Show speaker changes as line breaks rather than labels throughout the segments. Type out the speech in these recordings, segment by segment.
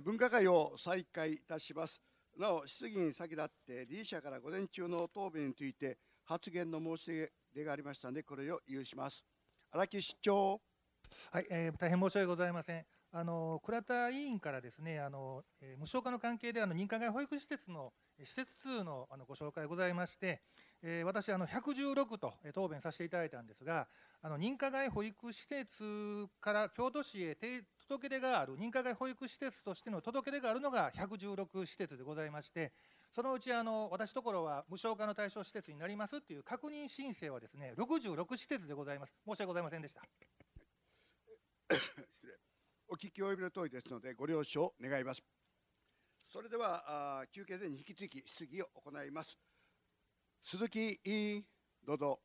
分科会を再開いたしますなお質疑に先立って理事者から午前中の答弁について発言の申し出がありましたのでこれを有します
荒木市長はい、えー、大変申し訳ございませんあの倉田委員からですねあの、え無償化の関係であの認可外保育施設の施設数のあのご紹介ございまして、えー、私あの116と答弁させていただいたんですがあの認可外保育施設から京都市へ届け出がある認可外保育施設としての届け出があるのが116施設でございましてそのうちあの私ところは無償化の対象施設になりますっていう確認申請はですね66施設でございます申し訳ございませんでした
失礼
お聞き及びの通りですのでご
了承願いますそれでは休憩で引き続き質疑を行います。鈴木委員、どうぞ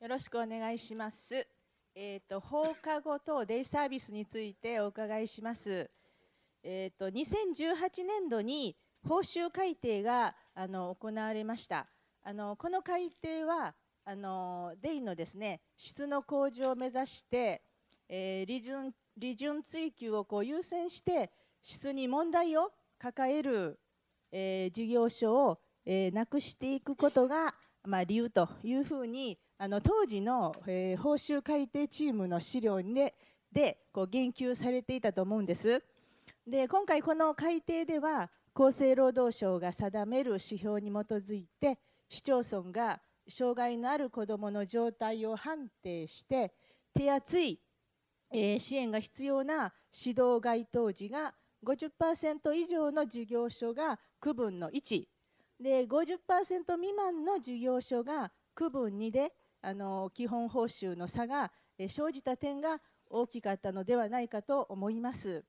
よろしくお願いします。えっ、ー、と放課後等デイサービスについてお伺いします。えっ、ー、と2018年度に報酬改定があの行われました。あのこの改定はあのデイのですね質の向上を目指して、えー、利潤利潤追求をこう優先して質に問題を抱えるえー、事業所を、えー、なくしていくことが、まあ、理由というふうにあの当時の、えー、報酬改定チームの資料ででこう言及されていたと思うんです。で今回この改定では厚生労働省が定める指標に基づいて市町村が障害のある子どもの状態を判定して手厚い、えー、支援が必要な指導該当時が50%以上の事業所が区分の1で50%未満の事業所が区分2であの基本報酬の差が生じた点が大きかったのではないかと思います。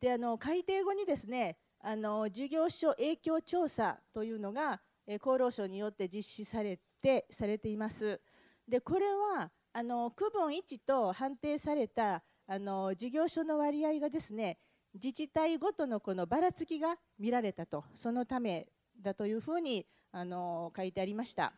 であの改定後にですねあの事業所影響調査というのが厚労省によって実施されてされています。でこれはあの区分1と判定されたあの事業所の割合がですね自治体ごとのこのばらつきが見られたとそのためだというふうにあの書いてありました。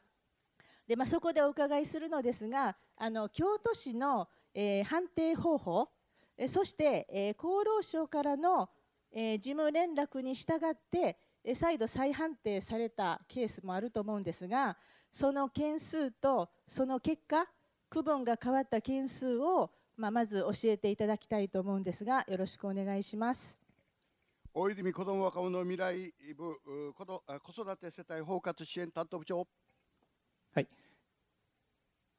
でまあ、そこでお伺いするのですがあの京都市の、えー、判定方法えそして、えー、厚労省からの、えー、事務連絡に従って、え再度再判定されたケースもあると思うんですがその件数とその結果区分が変わった件数をまあ、まず教えていただきたいと思うんですが、よろしくお願いします。
大泉子ども若者未来部子育て世帯包括支援担当部長。
はい、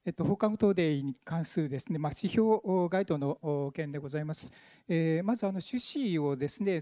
えっと、放課後等デイに関するですね、まあ、指標該当の件でございます。えー、まずあの趣旨をですね、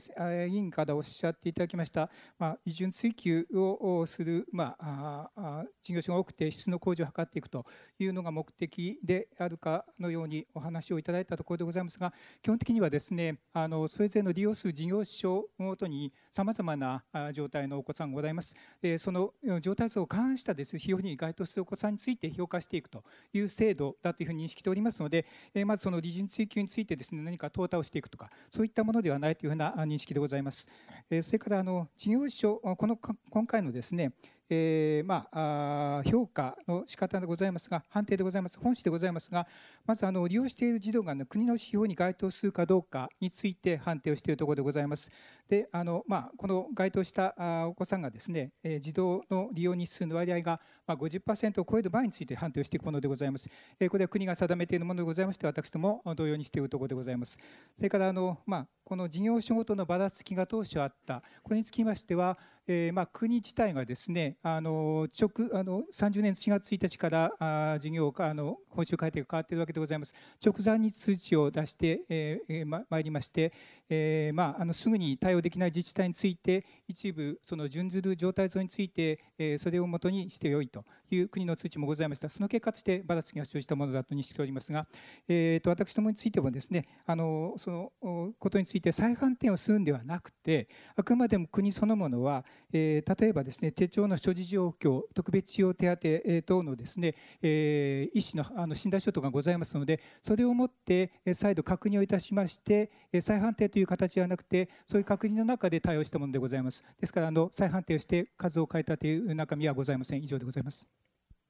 委員からおっしゃっていただきました、まあ、移準追求をする、まあ、あ事業所が多くて質の向上を図っていくというのが目的であるかのようにお話をいただいたところでございますが、基本的にはですね、あのそれぞれの利用する事業所ごとにさまざまな状態のお子さんがございます。えー、その状態数を勘したです、費用に該当するお子さんについて評価していくと。いう制度だというふうに認識しておりますので、えまずその理人追及についてですね何か淘汰をしていくとかそういったものではないというふうな認識でございます。えそれからあの事業所この今回のですねえー、まあ、評価の仕方でございますが、判定でございます、本市でございますが、まずあの利用している児童が国の指標に該当するかどうかについて判定をしているところでございます。であのまあ、この該当したお子さんがですね、児童の利用日数の割合がまあ、50%を超える場合について判定をしていくものでございます。えー、これは国が定めているものでございまして、私ども同様にしているところでございます。それからあの、まあ、この事業所ごとのばらつきが当初あった、これにつきましては、えー、まあ、国自体がですね、あの直あの30年4月1日からあ事業あの報酬改定が変わっているわけでございます。直前に通知を出して、えーま、いりまして、えーまあ、あのすぐに対応できない自治体について、一部、その準ずる状態像について、えー、それをもとにしてよいと。という国の通知もございました。その結果としてバラつきが生じたものだと認識しておりますが、えーと、私どもについてもですね、あのそのことについて再判定をするんではなくて、あくまでも国そのものは、えー、例えばですね、手帳の所持状況、特別使用手当等のですね、えー、医師のあの診断書とかございますので、それをもって再度確認をいたしまして、再判定という形ではなくて、そういう確認の中で対応したものでございます。ですから、あの再判定をして数を変えたという中身はございません。以上でございます。ます。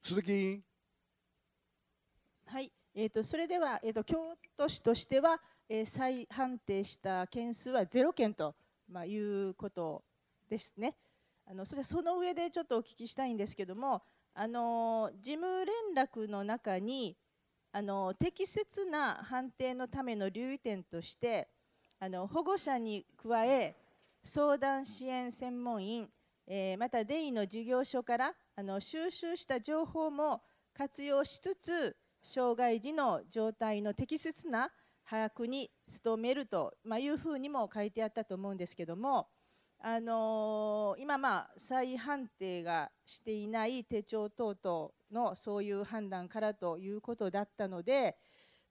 鈴木
はい、えーと、それでは、えーと、京都市としては、えー、再判定した件数は0件と、まあ、いうことですね。あのそれその上でちょっとお聞きしたいんですけども、あの事務連絡の中にあの適切な判定のための留意点としてあの保護者に加え相談支援専門員、えー、またデイの事業所からあの収集した情報も活用しつつ障害児の状態の適切な把握に努めると、まいうふうにも書いてあったと思うんですけども、あのー、今、まあ、再判定がしていない手帳等々のそういう判断からということだったので、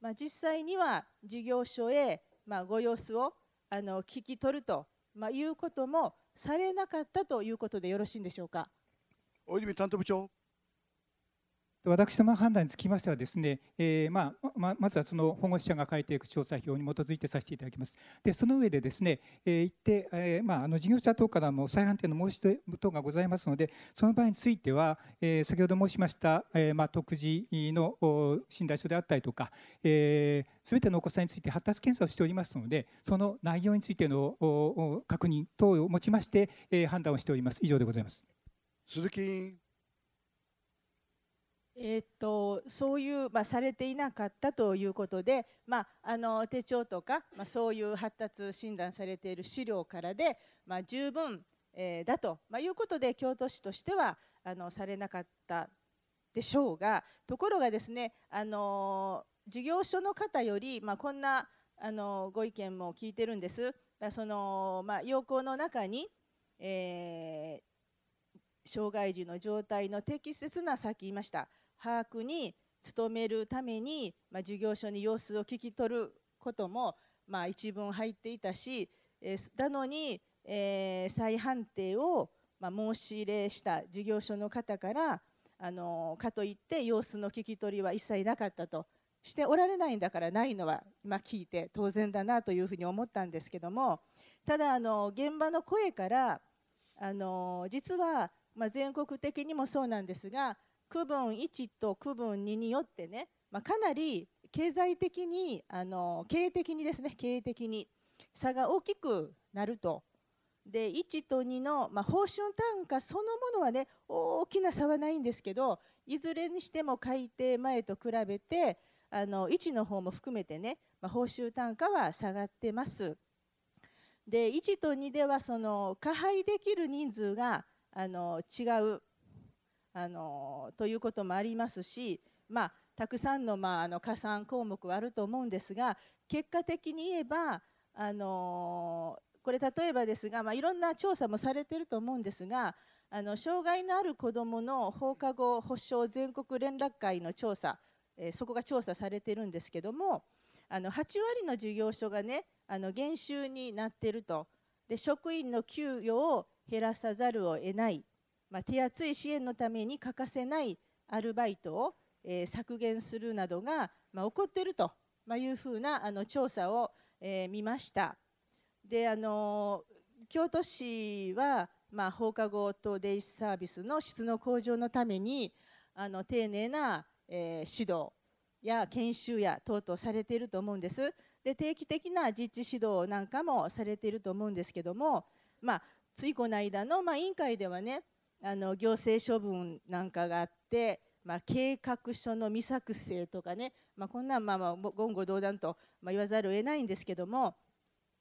まあ、実際には事業所へ、まあ、ご様子をあの聞き取ると、まいうこともされなかったということでよろしいんでしょうか。
大泉担当部長。
私の判断につきましてはですね、えー、まあ、ままずはその保護者が書いていく調査票に基づいてさせていただきます。でその上でですね、えー、って、えー、まあ、あの事業者等からも再判定の申し出等がございますので、その場合については、えー、先ほど申しました、えまあ、特の診断書であったりとか、す、え、べ、てのお子さんについて発達検査をしておりますので、その内容についての確認等をもちまして、え判断をしております。以上でございます。鈴木
えー、っとそういう、まあ、されていなかったということで、まあ、あの手帳とか、まあ、そういう発達診断されている資料からで、まあ、十分、えー、だと、まあ、いうことで京都市としてはあのされなかったでしょうがところがですねあの事業所の方より、まあ、こんなあのご意見も聞いてるんです。そのまあ、要項の中に、えー、障害児の状態の適切なさっき言いました把握に努めるために、まあ、事業所に様子を聞き取ることも、まあ、一文入っていたし、えー、なのに、えー、再判定を、まあ、申し入れした事業所の方からあのかといって様子の聞き取りは一切なかったとしておられないんだからないのは今聞いて当然だなというふうに思ったんですけどもただあの現場の声からあの実はまあ、全国的にもそうなんですが区分1と区分2によってね、まあ、かなり経済的にあの経営的にですね経営的に差が大きくなると。で1と2の、まあ、報酬単価そのものはね大きな差はないんですけどいずれにしても改定前と比べてあの1の方も含めてね、まあ、報酬単価は下がってます。で1と2ではその加配できる人数があの違うあのということもありますし、まあ、たくさんの,、まあ、あの加算項目はあると思うんですが結果的に言えばあのこれ例えばですが、まあ、いろんな調査もされていると思うんですがあの障害のある子どもの放課後保障全国連絡会の調査、えー、そこが調査されてるんですけどもあの8割の事業所がねあの減収になっているとで職員の給与を減らさざるを得ない、まあ、手厚い支援のために欠かせないアルバイトを、えー、削減するなどが、まあ、起こっているというふうなあの調査を、えー、見ました。であの京都市は、まあ、放課後等デイサービスの質の向上のためにあの丁寧な、えー、指導や研修や等々されていると思うんですで定期的な実地指導なんかもされていると思うんですけども、まあ、ついこの間の、まあ、委員会ではねあの行政処分なんかがあって、まあ、計画書の未作成とかね、まあ、こんなんまあまあ言語道断と、ま言わざるを得ないんですけども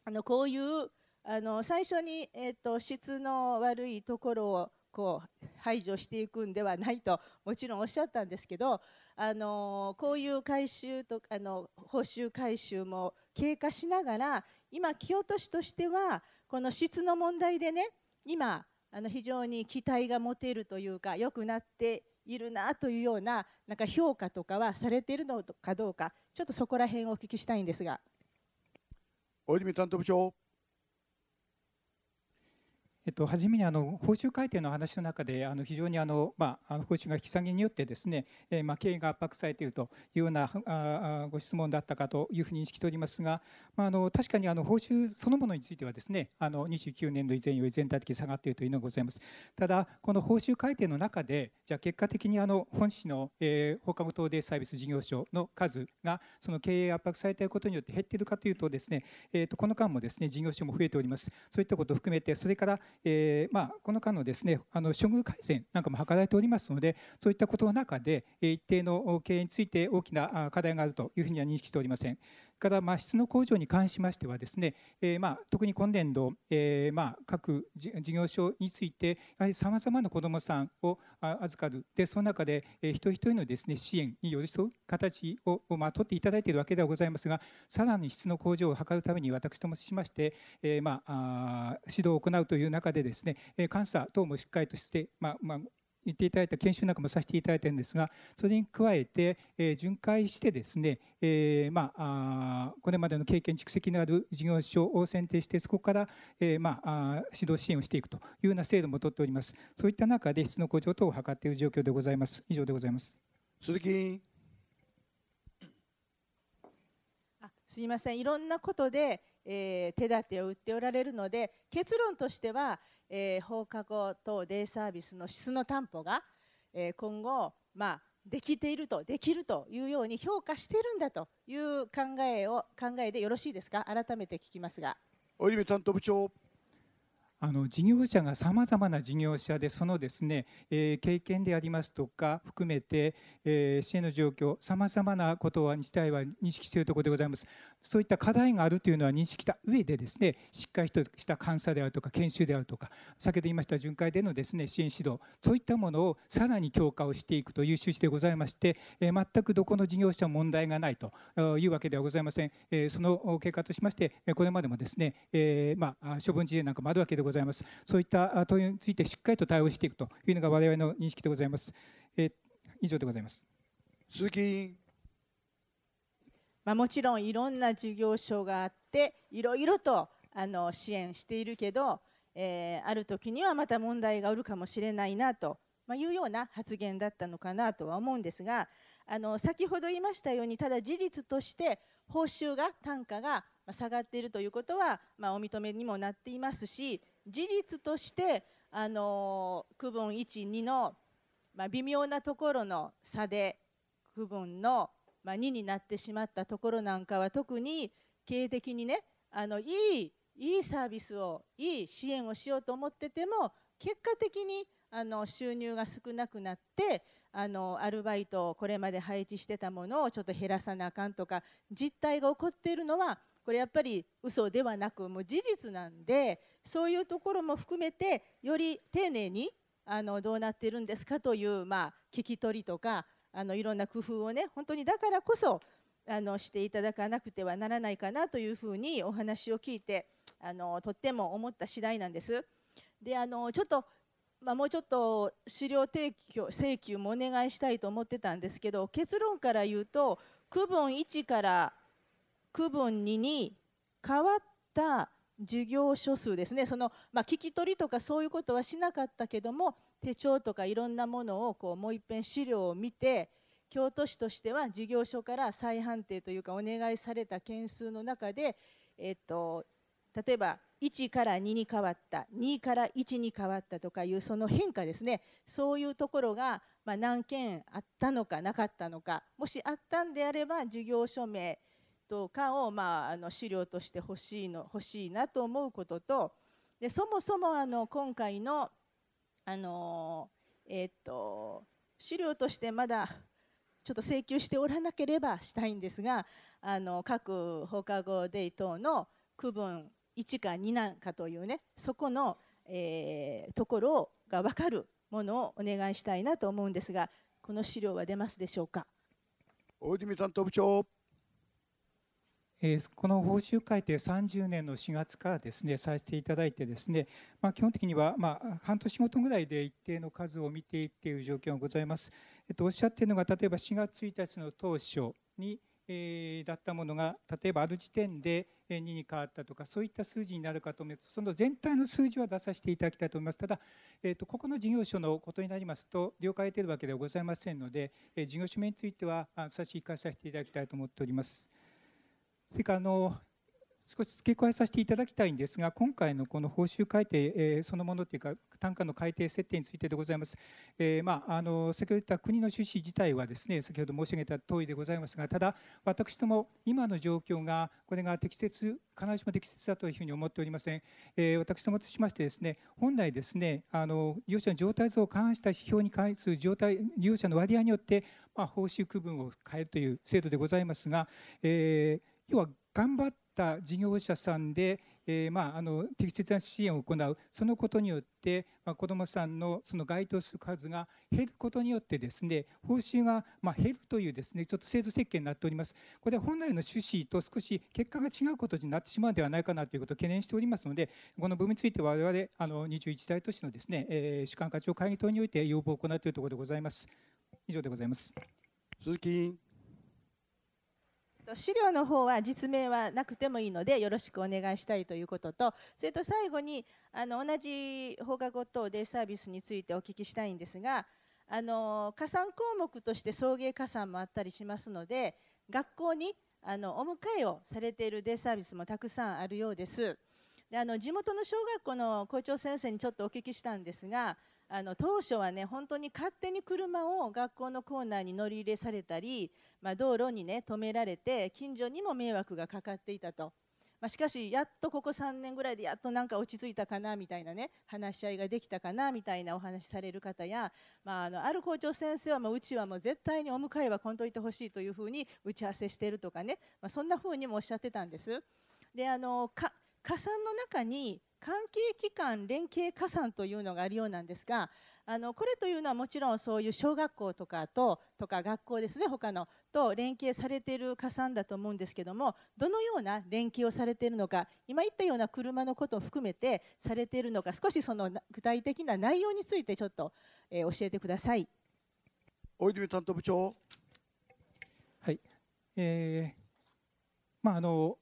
あのこういうあの最初に、えーと、質の悪いところをこう排除していくんではないともちろんおっしゃったんですけどあのこういう回収とあの報酬回収も経過しながら今木落としとしてはこの質の問題でね今あの非常に期待が持てるというか良くなっているなというようななんか評価とかはされているのかどうかちょっとそこら辺をお聞きしたいんですが
大泉担当部長
えっと、初めにあの報酬改定の話の中であの非常にあの、まあ、報酬が引き下げによってですね、えーまあ、経営が圧迫されているというようなあご質問だったかというふうに認識しておりますが、まあ、あの確かにあの報酬そのものについてはですねあの29年度以前より全体的に下がっているというのがございますただこの報酬改定の中でじゃあ結果的にあの本市の、えー、放課後等デイサービス事業所の数がその経営圧迫されていることによって減っているかというとですね、えー、とこの間もですね事業所も増えておりますそういったことを含めてそれからえー、まあ、この間のですねあの処遇改善なんかも図られておりますのでそういったことの中で一定の経営について大きな課題があるというふうには認識しておりません。からまあ質の向上に関しましてはですね、えまあ、特に今年度、えまあ、各事業所についてやはりさまざまな子どもさんを預かるでその中で、え一人一人のですね支援に寄り添う形を、まあ、取っていただいているわけではございますがさらに質の向上を図るために私どもしまして、えまあ、指導を行うという中でですね監査等もしっかりとして、まあまあ、言っていただいた研修なんかもさせていただいてるんですがそれに加えて、えー、巡回してですね、えー、まあ、これまでの経験蓄積のある事業所を選定してそこから、えー、まあ、指導支援をしていくというような制度も取っておりますそういった中で質の向上等を図っている状況でございます以上でございます鈴木
すみませんいろんなことで、えー、手立てを打っておられるので結論としてはえー、放課後等デイサービスの質の担保が、えー、今後、まあ、できているとできるというように評価しているんだという考えを考えでよろしいですか改めて聞きますが。
大泉担当部長あの事業者がさまざまな事業者でそのですね、えー、経験でありますとか含めて、えー、支援の状況さまざまなことは自体は認識しているところでございますそういった課題があるというのは認識した上でですねしっかりとした監査であるとか研修であるとか先ほど言いました巡回でのですね支援指導そういったものをさらに強化をしていくという趣旨でございまして、えー、全くどこの事業者も問題がないというわけではございません、えその結果としましてこれまでもですね、えまあ、処分事例なんかもあるわけでございます。そういった問いについてしっかりと対応していくというのが我々の認識でございます。え以上でございます。鈴木委員。
まあ、もちろんいろんな事業所があっていろいろとあの支援しているけど、えー、ある時にはまた問題があるかもしれないなと、まあ、いうような発言だったのかなとは思うんですがあの先ほど言いましたようにただ事実として報酬が単価が下がっているということは、まあ、お認めにもなっていますし事実としてあの区分12の、まあ、微妙なところの差で区分の、まあ、2になってしまったところなんかは特に経営的にねあのいいいいサービスをいい支援をしようと思ってても結果的にあの収入が少なくなってあのアルバイトをこれまで配置してたものをちょっと減らさなあかんとか実態が起こっているのはこれやっぱり嘘ではなくもう事実なんでそういうところも含めてより丁寧にあのどうなってるんですかという、まあ、聞き取りとかあのいろんな工夫をね本当にだからこそあのしていただかなくてはならないかなというふうにお話を聞いてあのとっても思った次第なんです。であのちょっとまあ、もうちょっと資料提供請求もお願いしたいと思ってたんですけど結論から言うと区分1から区分2に変わった授業書数ですねその、まあ、聞き取りとかそういうことはしなかったけども手帳とかいろんなものをこうもういっぺん資料を見て京都市としては事業所から再判定というかお願いされた件数の中で、えっと、例えば1から2に変わった2から1に変わったとかいうその変化ですねそういうところが、ま何件あったのかなかったのかもしあったんであれば事業所名とかを、まあ、あの資料として欲しいの欲しいなと思うこととでそもそもあの今回のあの、えー、っと資料としてまだちょっと請求しておらなければしたいんですがあの各放課後デイ等の区分1か2なんかというねそこの、えー、ところが分かるものをお願いしたいなと思うんですがこの資料は出ますでしょうか
大
泉担当部長
えー、この報酬改定30年の4月からですねさせていただいてですね、まあ、基本的にはまあ半年ごとぐらいで一定の数を見ていっという状況がございます。えっと、おっしゃっているのが例えば4月1日の当初に、えー、だったものが例えばある時点で2に変わったとかそういった数字になるかと思いますその全体の数字は出させていただきたいと思いますただ、えっと、ここの事業所のことになりますと了解を得ているわけではございませんので、え事業所名については差し控えさせていただきたいと思っております。それからあの少し付け加えさせていただきたいんですが、今回のこの報酬改定、えそのものというか、単価の改定設定についてでございます。えー、まあ、あの先ほど言った国の趣旨自体はですね、先ほど申し上げた通りでございますが、ただ、私ども、今の状況が、これが適切、必ずしも適切だというふうに思っておりません。えー、私どもとしましてですね、本来ですね、あの利用者の状態図を勘案した指標に関する状態利用者の割合によって、まあ、報酬区分を変えるという制度でございますが、えー要は頑張った事業者さんで、えー、まあ、あの適切な支援を行うそのことによって、まあ、子どもさんのその該当する数が減ることによってですね報酬がま減るというですねちょっと制度設計になっておりますこれは本来の趣旨と少し結果が違うことになってしまうのではないかなということを懸念しておりますのでこの部分について我々あの21大都市のですね、えー、主管課長会議等において要望を行うというところでございます以上でございます鈴木
と資料の方は実名はなくてもいいのでよろしくお願いしたいということとそれと最後にあの同じ放課後等デイサービスについてお聞きしたいんですがあの加算項目として送迎加算もあったりしますので学校にあのお迎えをされているデイサービスもたくさんあるようです。であの地元の小学校の校長先生にちょっとお聞きしたんですがあの当初はね本当に勝手に車を学校のコーナーに乗り入れされたり、まあ、道路にね止められて近所にも迷惑がかかっていたと、まあ、しかしやっとここ3年ぐらいでやっとなんか落ち着いたかなみたいなね話し合いができたかなみたいなお話しされる方や、まあ、あのある校長先生はもううちはもう絶対にお迎えは来んといてほしいというふうに打ち合わせしてるとかね、まあ、そんなふうにもおっしゃってたんです。であのか加算の中に関係機関連携加算というのがあるようなんですがあのこれというのはもちろんそういう小学校とかととか学校ですね他のと連携されている加算だと思うんですけどもどのような連携をされているのか今言ったような車のことを含めてされているのか少しその具体的な内容についてちょっと、えー、教えてください
大泉担当部長はい、えーまああの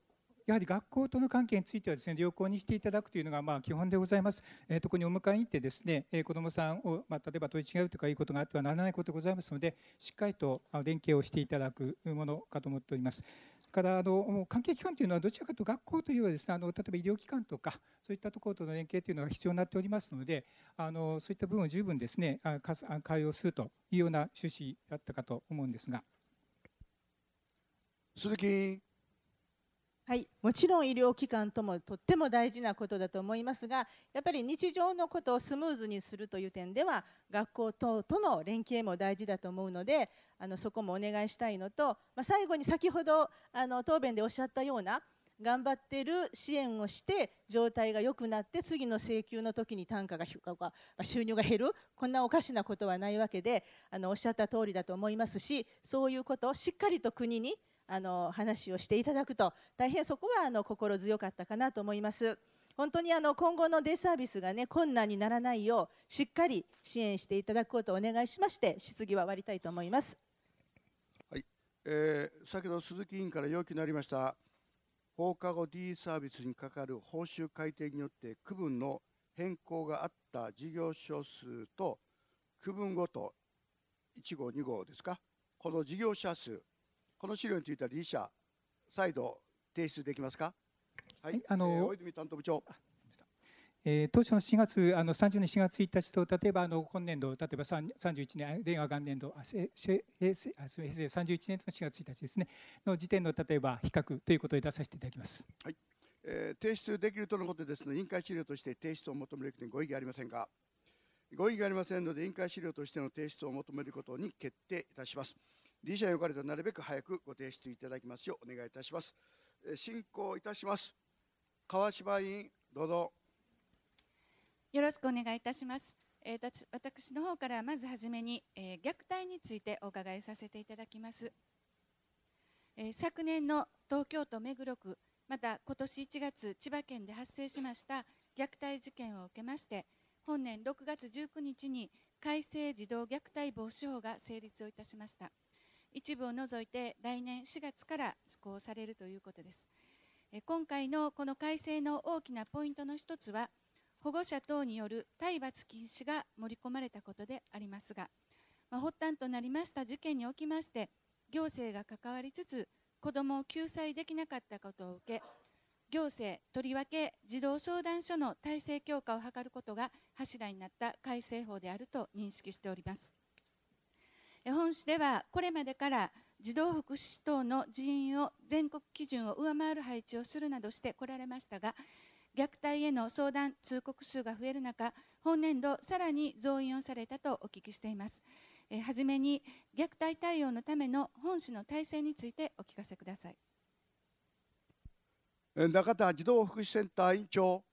やはり学校との関係についてはですね良好にしていただくというのがまあ基本でございます、えー、特にお迎えに行ってですね、えー、子どもさんを、まあ、例えば取り違うとかいうことがあってはならないことでございますのでしっかりと連携をしていただくものかと思っております。からあの関係機関というのはどちらかというと学校というよりはです、ね、あの例えば医療機関とかそういったところとの連携というのが必要になっておりますのであのそういった部分を十分ですね対応するというような趣旨だったかと思うんですが。鈴木
はい、もちろん医療機関ともとっても大事なことだと思いますがやっぱり日常のことをスムーズにするという点では学校等との連携も大事だと思うのであのそこもお願いしたいのと、まあ、最後に先ほどあの答弁でおっしゃったような頑張ってる支援をして状態が良くなって次の請求の時に単価が収入が減るこんなおかしなことはないわけであのおっしゃった通りだと思いますしそういうことをしっかりと国にあの話をしていただくと大変そこはあの心強かったかなと思います。本当にあの今後のデイサービスが、ね、困難にならないようしっかり支援していただくことをお願いしまして質疑は終わりたいと思います、
はいえー、先ほど鈴木委員から要求のありました放課後 D サービスにかかる報酬改定によって区分の変更があった事業所数と区分ごと1号2号ですかこの事業者数この資料については理事者、再度提出できますか。はい、
あの、えー、大泉担当部長。えー、当初の4月あの30年4月1日と例えばあの今年度例えば31年令和元年度平成31年の4月1日ですねの時点の例えば比較ということで出させていただきます。はい
えー、提出できるとのことですの委員会資料として提出を求める点ご異議ありませんかご異議ありませんので委員会資料としての提出を求めることに決定いたします。理事者におかれてなるべく早くご提出いただきますようお願いいたします。進行いたします。川芝委員、どうぞ。
よろしくお願いいたします。え私の方からまずはじめに、え虐待についてお伺いさせていただきます。え昨年の東京都目黒区、また今年1月、千葉県で発生しました虐待事件を受けまして、本年6月19日に改正児童虐待防止法が成立をいたしました。一部を除いて来年4月から施行されるということです。今回のこの改正の大きなポイントの一つは、保護者等による体罰禁止が盛り込まれたことでありますが、まあ、発端となりました事件におきまして、行政が関わりつつ、子どもを救済できなかったことを受け、行政、とりわけ児童相談所の体制強化を図ることが柱になった改正法であると認識しております。本市ではこれまでから児童福祉等の人員を全国基準を上回る配置をするなどしてこられましたが虐待への相談通告数が増える中本年度さらに増員をされたとお聞きしていますえはじめに虐待対応のための本市の体制についてお聞かせください
中田児童福祉センター委員長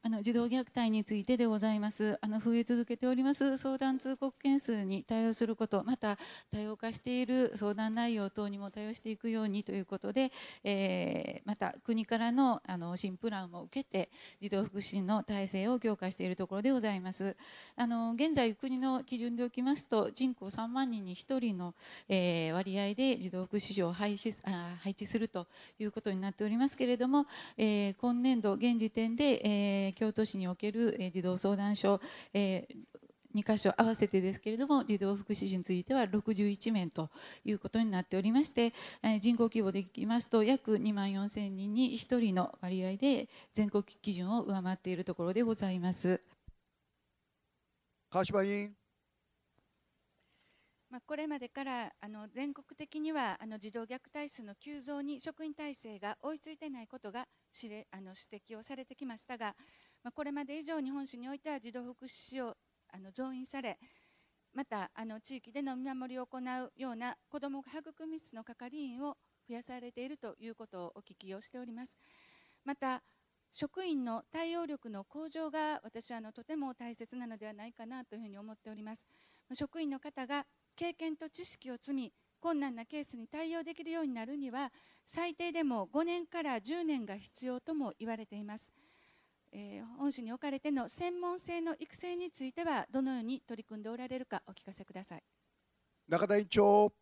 あの児童虐待についてでございます。あの増え続けております相談通告件数に対応すること、また多様化している相談内容等にも対応していくようにということで、えー、また国からのあの新プランを受けて児童福祉の体制を強化しているところでございます。あの現在国の基準でおきますと人口3万人に1人の、えー、割合で児童福祉所を廃止あ配置するということになっておりますけれども、えー、今年度現時点で、えー京都市における、え児童相談所、えー、2か所合わせてですけれども児童福祉士については61名ということになっておりまして、え人口規模でいきますと約2万4000人に1人の割合で全国基準を上回っているところでございます。
川島委員
まあ、これまでからあの全国的にはあの児童虐待数の急増に職員体制が追いついていないことが指摘をされてきましたが、まあ、これまで以上、日本市においては児童福祉士をあの増員され、またあの地域での見守りを行うような子ども育み室の係員を増やされているということをお聞きをしております。また職員の対応力の向上が私はあのとても大切なのではないかなというふうに思っております。職員の方が経験と知識を積み困難なケースに対応できるようになるには最低でも5年から10年が必要とも言われています、えー、本市におかれての専門性の育成についてはどのように取り組んでおられるかお聞かせください
中田委員長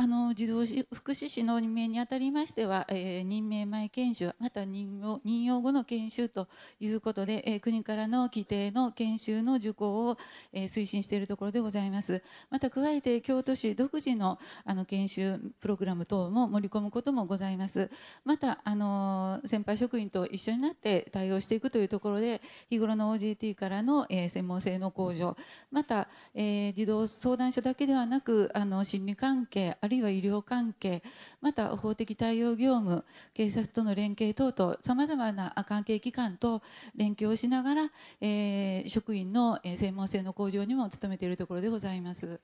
あの児童福祉士の任命にあたりましては、えー、任命前研修、また任用任用後の研修ということで、えー、国からの規定の研修の受講を、えー、推進しているところでございます。また加えて、京都市独自のあの研修プログラム等も盛り込むこともございます。また、あの先輩職員と一緒になって対応していくというところで、日頃の OJT からの、えー、専門性の向上、また、えー、児童相談所だけではなく、あの心理関係、あるいは医療関係また法的対応業務警察との連携等々さまざまな関係機関と連携をしながら、えー、職員の専門性の向上にも努めているところでございます。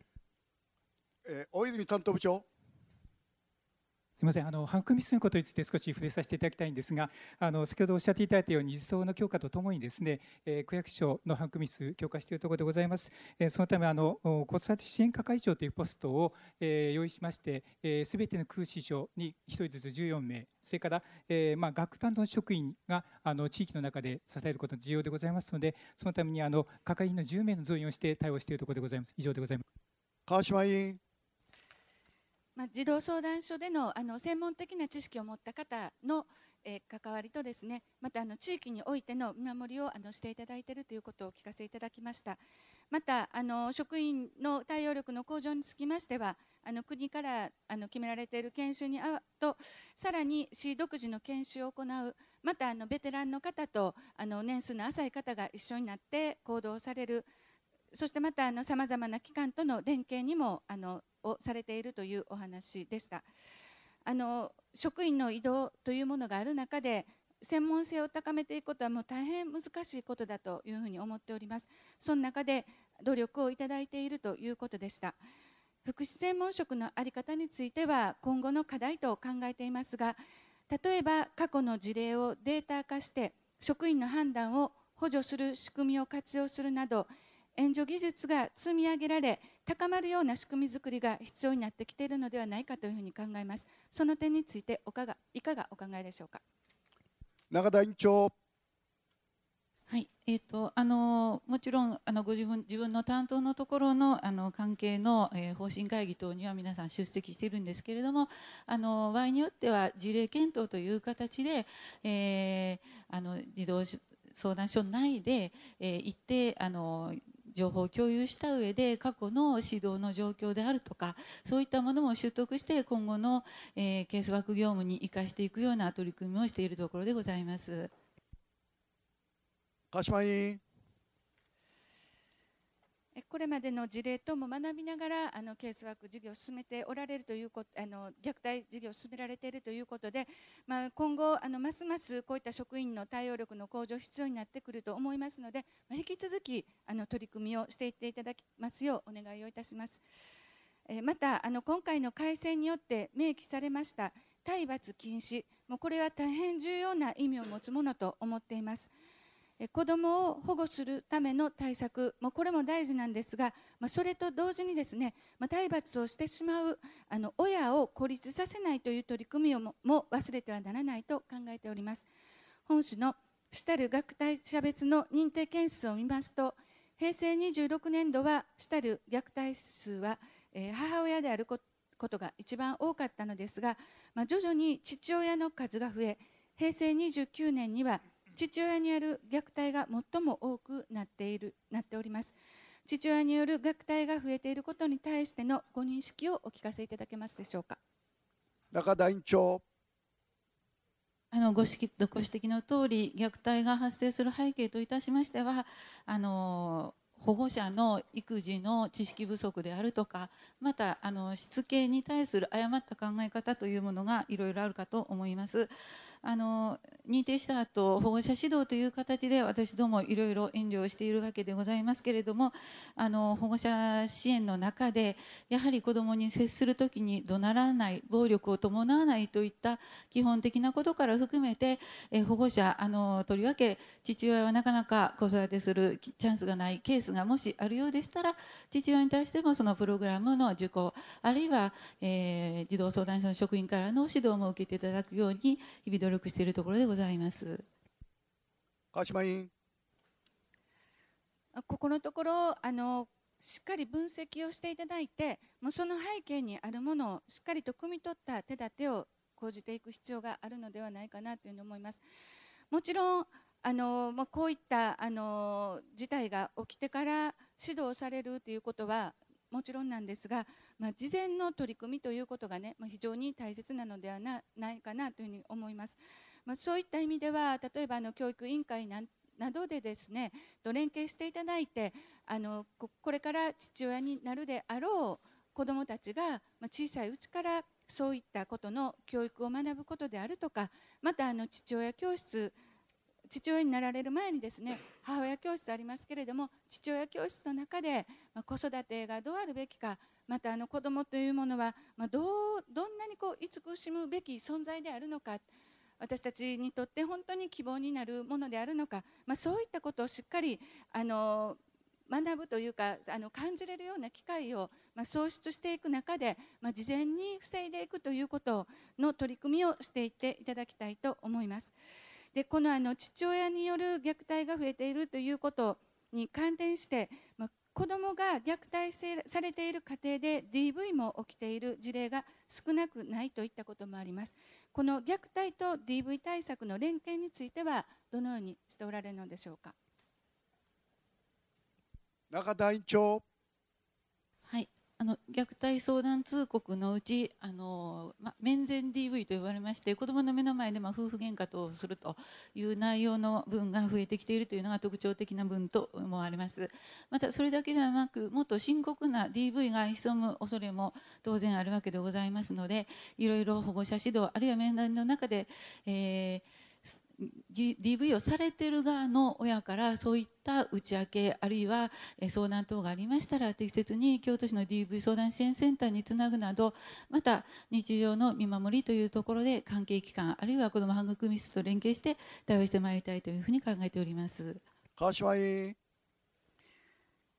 えー、大泉担当部長すみませんあのハンクミスのことについて少し触れさせていただきたいんですがあの先ほどおっしゃっていただいたように児相の強化とともにですね、えー、区役所のハンクミス強化しているところでございます、えー、そのためあの子育て支援係長というポストを、えー、用意しましてすべ、ー、ての区市長に1人ずつ14名それから、えーまあ、学担当職員があの地域の中で支えることが重要でございますのでそのためにあの係員の10名の増員をして対応しているところでございます以上でございます川島委員
まあ、児童相談所でのあの専門的な知識を持った方の、えー、関わりとですねまたあの地域においての見守りをあのしていただいているということをお聞かせいただきましたまたあの職員の対応力の向上につきましてはあの国からあの決められている研修にあとさらに市独自の研修を行うまたあのベテランの方とあの年数の浅い方が一緒になって行動されるそしてまたさまざまな機関との連携にもあのをされているというお話でした。あの職員の移動というものがある中で専門性を高めていくことはもう大変難しいことだというふうに思っております。その中で努力をいただいているということでした。福祉専門職の在り方については今後の課題と考えていますが例えば過去の事例をデータ化して職員の判断を補助する仕組みを活用するなど援助技術が積み上げられ高まるような仕組みづくりが必要になってきているのではないかというふうに考えます。その点についておかがいかがお考えでしょう
か。永田委員長。
はい、えーと、あ
のもちろんあのご自分自分の担当のところのあの関係の、えー、方針会議等には皆さん出席しているんですけれどもあの場合によっては事例検討という形で、えー、あの児童相談所内で、えー、一定あの情報を共有した上で過去の指導の状況であるとかそういったものも習得して今後の、えー、ケースワーク業務に生かしていくような取り組みをしているところでございます。
鹿島委員
これまでの事例等も学びながらあのケースワーク事業を進めておられるということあの虐待事業を進められているということで、まあ、今後あのますますこういった職員の対応力の向上必要になってくると思いますので、まあ、引き続きあの取り組みをしていっていただきますようお願いをいたします。えまたあの今回の改正によって明記されました体罰禁止もうこれは大変重要な意味を持つものと思っています。子どもを保護するための対策、もこれも大事なんですが、まそれと同時にですね、ま体罰をしてしまうあの親を孤立させないという取り組みをも忘れてはならないと考えております。本市の主たる虐待者別の認定件数を見ますと、平成26年度は主たる虐待数は、え母親であることが一番多かったのですが、ま徐々に父親の数が増え、平成29年には父親による虐待が最も多くなっているなっております父親による虐待が増えていることに対してのご認識をお聞かせいただけますでしょうか
中田委員長
あのご指摘ご指摘の通り虐待が発生する背景といたしましてはあの保護者の育児の知識不足であるとかまたあのしつけに対する誤った考え方というものがいろいろあるかと思います。あの認定した後保護者指導という形で私どもいろいろ遠慮をしているわけでございますけれどもあの保護者支援の中でやはり子どもに接する時に怒鳴らない暴力を伴わないといった基本的なことから含めてえ保護者あのとりわけ父親はなかなか子育てするチャンスがないケースがもしあるようでしたら父親に対してもそのプログラムの受講あるいは、えー、児童相談所の職員からの指導も受けていただくように日々努力
力しているところでございます。川島委員ここのところあのしっかり分析をしていただいてもうその背景にあるものをしっかりと汲み取った手立てを講じていく必要があるのではないかなというふに思います。もちろんあの、まあ、こういったあの事態が起きてから指導されるということはもちろんなんですが、まあ、事前の取り組みということがね、まあ、非常に大切なのではないかなというふうに思います。まあ、そういった意味では例えばあの教育委員会などでですねと連携していただいてあのこれから父親になるであろう子どもたちが小さいうちからそういったことの教育を学ぶことであるとかまたあの父親教室父親になられる前にですね母親教室ありますけれども父親教室の中で、ま子育てがどうあるべきかまたあの子どもというものは、まどうどんなにこう慈しむべき存在であるのか私たちにとって本当に希望になるものであるのか、まそういったことをしっかりあの学ぶというかあの感じれるような機会を、まあ、創出していく中で、まあ、事前に防いでいくということの取り組みをしていっていただきたいと思います。でこのあの父親による虐待が増えているということに関連して、まあ、子どもが虐待されている家庭で DV も起きている事例が少なくないといったこともありますこの虐待と DV 対策の連携についてはどのようにしておられるのでしょうか
中田長はい
あの虐待相
談通告のうちあの、ま、面前 DV と呼ばれまして子どもの目の前で、ま、夫婦喧嘩とするという内容の文が増えてきているというのが特徴的な文と思われますまたそれだけではなくもっと深刻な DV が潜む恐れも当然あるわけでございますのでいろいろ保護者指導あるいは面談の中で、えー DV をされてる側の親からそういった打ち明けあるいは相談等がありましたら適切に京都市の DV 相談支援センターにつなぐなどまた日常の見守りというところで関係機関あるいは子ども反学ミスと連携して対応してまいりたいというふうに考えております。
川島委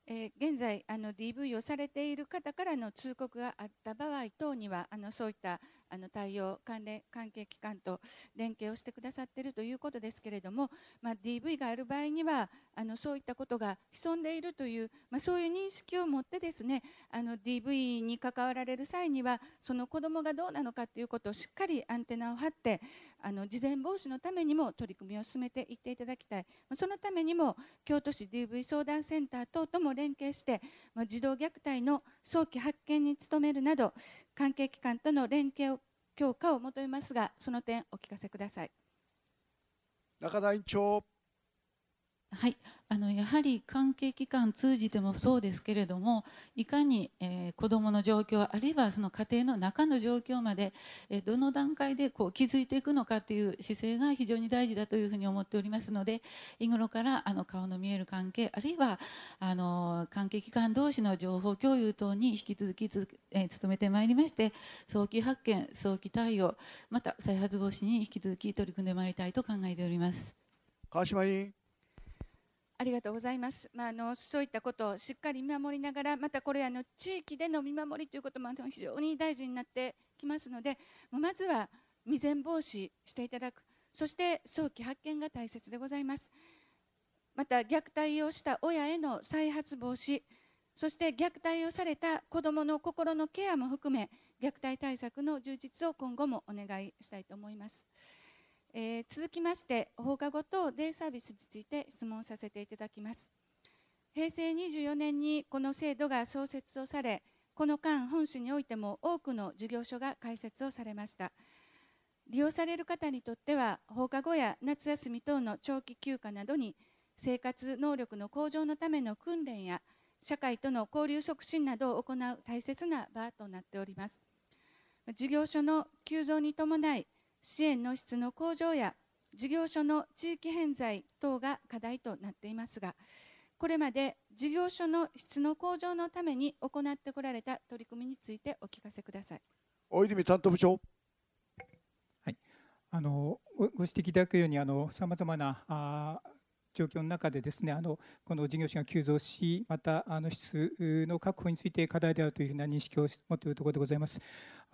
え現在あの DV をされている方からの通告があった場合等にはあのそういったあの対応関連関係機関と連携をしてくださっているということですけれども、まあ、DV がある場合にはあのそういったことが潜んでいるという、まあ、そういう認識を持ってですねあの DV に関わられる際にはその子どもがどうなのかということをしっかりアンテナを張ってあの事前防止のためにも取り組みを進めていっていただきたい、まあ、そのためにも京都市 DV 相談センター等とも連携して、まあ、児童虐待の早期発見に努めるなど関係機関との連携を強化を求めますがその点お聞かせください
中田委員長はい
あのやはり
関係機関通じてもそうですけれどもいかに、えー、子どもの状況あるいはその家庭の中の状況まで、えー、どの段階でこう気づいていくのかという姿勢が非常に大事だというふうに思っておりますので日頃からあの顔の見える関係あるいはあの関係機関同士の情報共有等に引き続きえー、努めてまいりまして早期発見早期対応また再発防止に引き続き取り
組ん
で
まいりたいと考えております。
川島委員
ありがとうございます、まあ、あのそういったことをしっかり見守りながらまたこれあの地域での見守りということも非常に大事になってきますのでまずは未然防止していただくそして早期発見が大切でございますまた虐待をした親への再発防止そして虐待をされた子どもの心のケアも含め虐待対策の充実を今後もお願いしたいと思います。えー、続きまして放課後等デイサービスについて質問させていただきます平成24年にこの制度が創設をされこの間本市においても多くの事業所が開設をされました利用される方にとっては放課後や夏休み等の長期休暇などに生活能力の向上のための訓練や社会との交流促進などを行う大切な場となっております事業所の急増に伴い支援の質の向上や事業所の地域偏在等が課題となっていますがこれまで事業所の質の向上のために行ってこられた取り組みについてお聞かせください
でみ担当部長はいあのご指摘いただくようにさまざまなあ状況の中でですねあのこの事業者が急増しまたあの質の確保について課題であるというふうな認識を持っているところでございます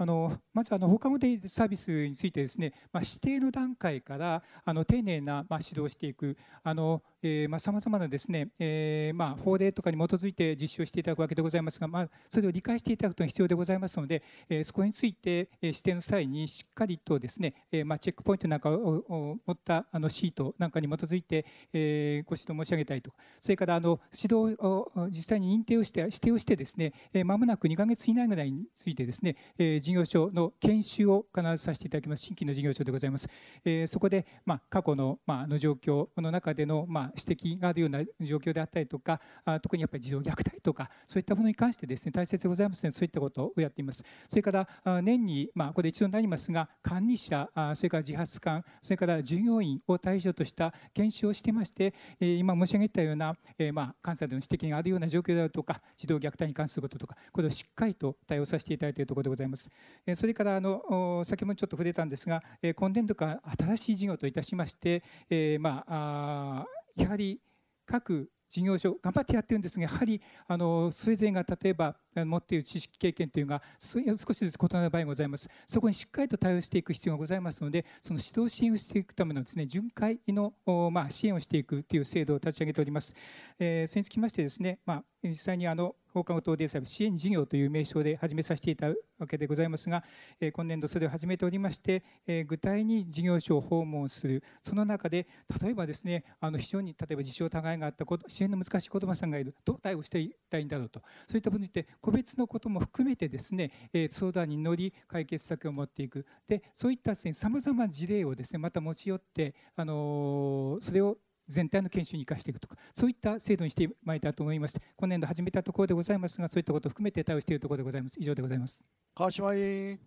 あのまずあの放課後デイサービスについてですね、まあ、指定の段階からあの丁寧な、まあ、指導をしていくあの、えー、まあ様々なですね、えー、まあ法令とかに基づいて実施をしていただくわけでございますが、まあ、それを理解していただくとが必要でございますので、えー、そこについて、えー、指定の際にしっかりとですね、えー、まあチェックポイントなんかを持ったあのシートなんかに基づいて、えー、ご指導申し上げたいとそれからあの指導を実際に認定をして指定をしてですね、えー、まもなく2か月以内ぐらいについてですね、えー、事業所の研修を必ずさせていただきます新規の事業所でございます、えー、そこで、まあ、過去の,、まあの状況の中での、まあ、指摘があるような状況であったりとかあ特にやっぱり児童虐待とかそういったものに関してですね大切でございますのでそういったことをやっていますそれからあ年に、まあ、ここで一度になりますが管理者あそれから自発官それから従業員を対象とした研修をしてまして、えー、今申し上げたような、えー、まあ、関西での指摘があるような状況であるとか児童虐待に関することとかこれをしっかりと対応させていただいているところでございますそれからあの先もちょっと触れたんですが今年度から新しい事業といたしまして、えまあやはり各事業所頑張ってやってるんですがやはりあのそれぞれが例えば持っている知識経験というのが少しずつ異なる場合がございますそこにしっかりと対応していく必要がございますのでその指導支援をしていくためのですね巡回の、まあ、支援をしていくという制度を立ち上げております、えー、それにつきましてですね、まあ、実際にあの放課後等デイサービス支援事業という名称で始めさせていたわけでございますが、え今年度それを始めておりまして、え具体に事業所を訪問するその中で例えばですねあの非常に例えば自傷互いがあったこと支援の難しい子どもさんがいるどう対応していきたいんだろうとそういったことについて個別のことも含めてですね、え相談に乗り解決策を持っていくでそういったさまざまな事例をですねまた持ち寄って、あのそれを全体の研修に生かしていくとかそういった制度にしてまいりたいと思います今年度始めたところでございますがそういったことを含めて対応しているところでございます以上でございます川島委員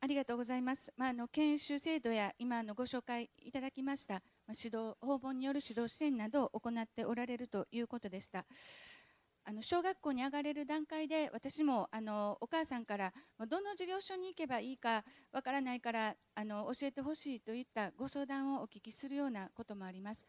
ありがとうございます、まあ、あの研修制度や今のご紹介いただきました指導訪問による指導支援などを行っておられるということでしたあの小学校に上がれる段階で私もあのお母さんからどの事業所に行けばいいかわからないからあの教えてほしいといったご相談をお聞きするようなこともあります。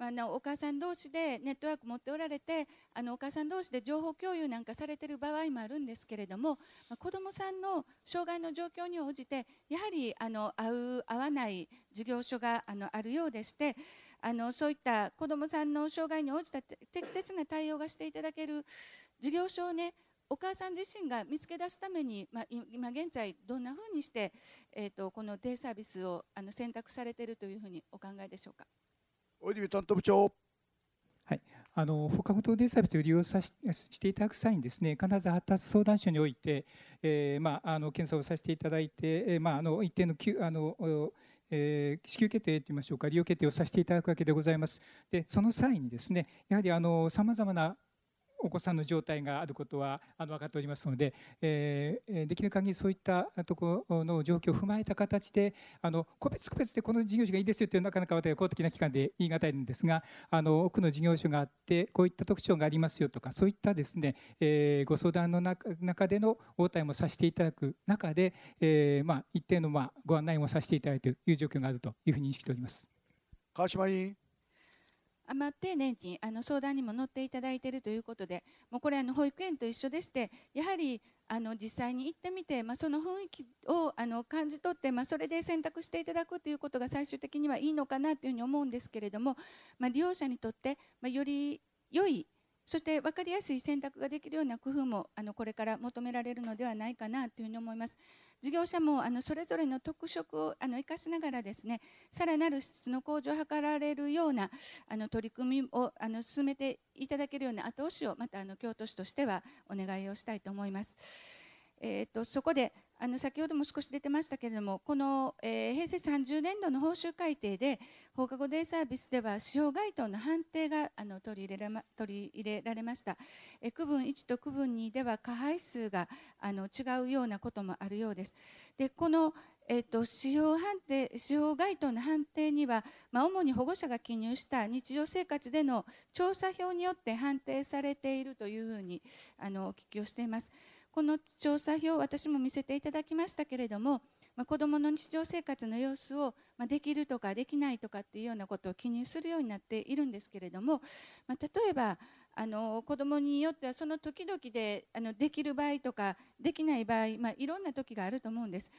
あのお母さん同士でネットワーク持っておられてあのお母さん同士で情報共有なんかされてる場合もあるんですけれども、ま子どもさんの障害の状況に応じてやはりあの合う合わない事業所があのあるようでしてあのそういった子どもさんの障害に応じた適切な対応がしていただける事業所をねお母さん自身が見つけ出すために、まあ、今現在どんなふうにして、えーと、このデイサービスをあの選択されているというふうにお考えでしょうか
大泉担当部長。はい、あの放課後等デイサービスを利用さしていただく際にですね必ず発達相談所において、えーまあ、あの検査をさせていただいて、えーまあ、あの一定のきあのえー、支給決定といいましょうか利用決定をさせていただくわけでございます。でその際にですねやはりさまざまなお子さんの状態があることはあの分かっておりますので、えー、できる限りそういったところの状況を踏まえた形であの個別個別でこの事業所がいいですよというのはなかなか私は公的な機関で言い難いんですがあの多くの事業所があってこういった特徴がありますよとかそういったですね、えー、ご相談の中での応対もさせていただく中で、えー、まあ、一定のまあご案内もさせていただいているという状況があるというふうに認識しております。川島委員
余って年金あの相談にも乗っていただいているということでもうこれあの保育園と一緒でしてやはりあの実際に行ってみて、まあ、その雰囲気をあの感じ取って、まあ、それで選択していただくということが最終的にはいいのかなというふうに思うんですけれども、まあ、利用者にとって、まより良いそして分かりやすい選択ができるような工夫もあのこれから求められるのではないかなというふに思います。事業者もあのそれぞれの特色をあの生かしながらですねさらなる質の向上を図られるようなあの取り組みをあの進めていただけるような後押しをまたあの京都市としてはお願いをしたいと思います。えーと、とそこであの先ほども少し出てましたけれども、この、えー、平成30年度の報酬改定で、放課後デイサービスでは、使用該当の判定があの取り入れら、ま、取り入れられました、えー、区分1と区分2では、過配数があの違うようなこともあるようです。でこのえー指標判定該当の判定には、まあ、主に保護者が記入した日常生活での調査票によって判定されているというふうにあのお聞きをしています。この調査票私も見せていただきましたけれども、まあ、子どもの日常生活の様子を、まあ、できるとかできないとかっていうようなことを記入するようになっているんですけれども、まあ、例えばあの子どもによってはその時々であのできる場合とかできない場合、まあ、いろんな時があると思うんです。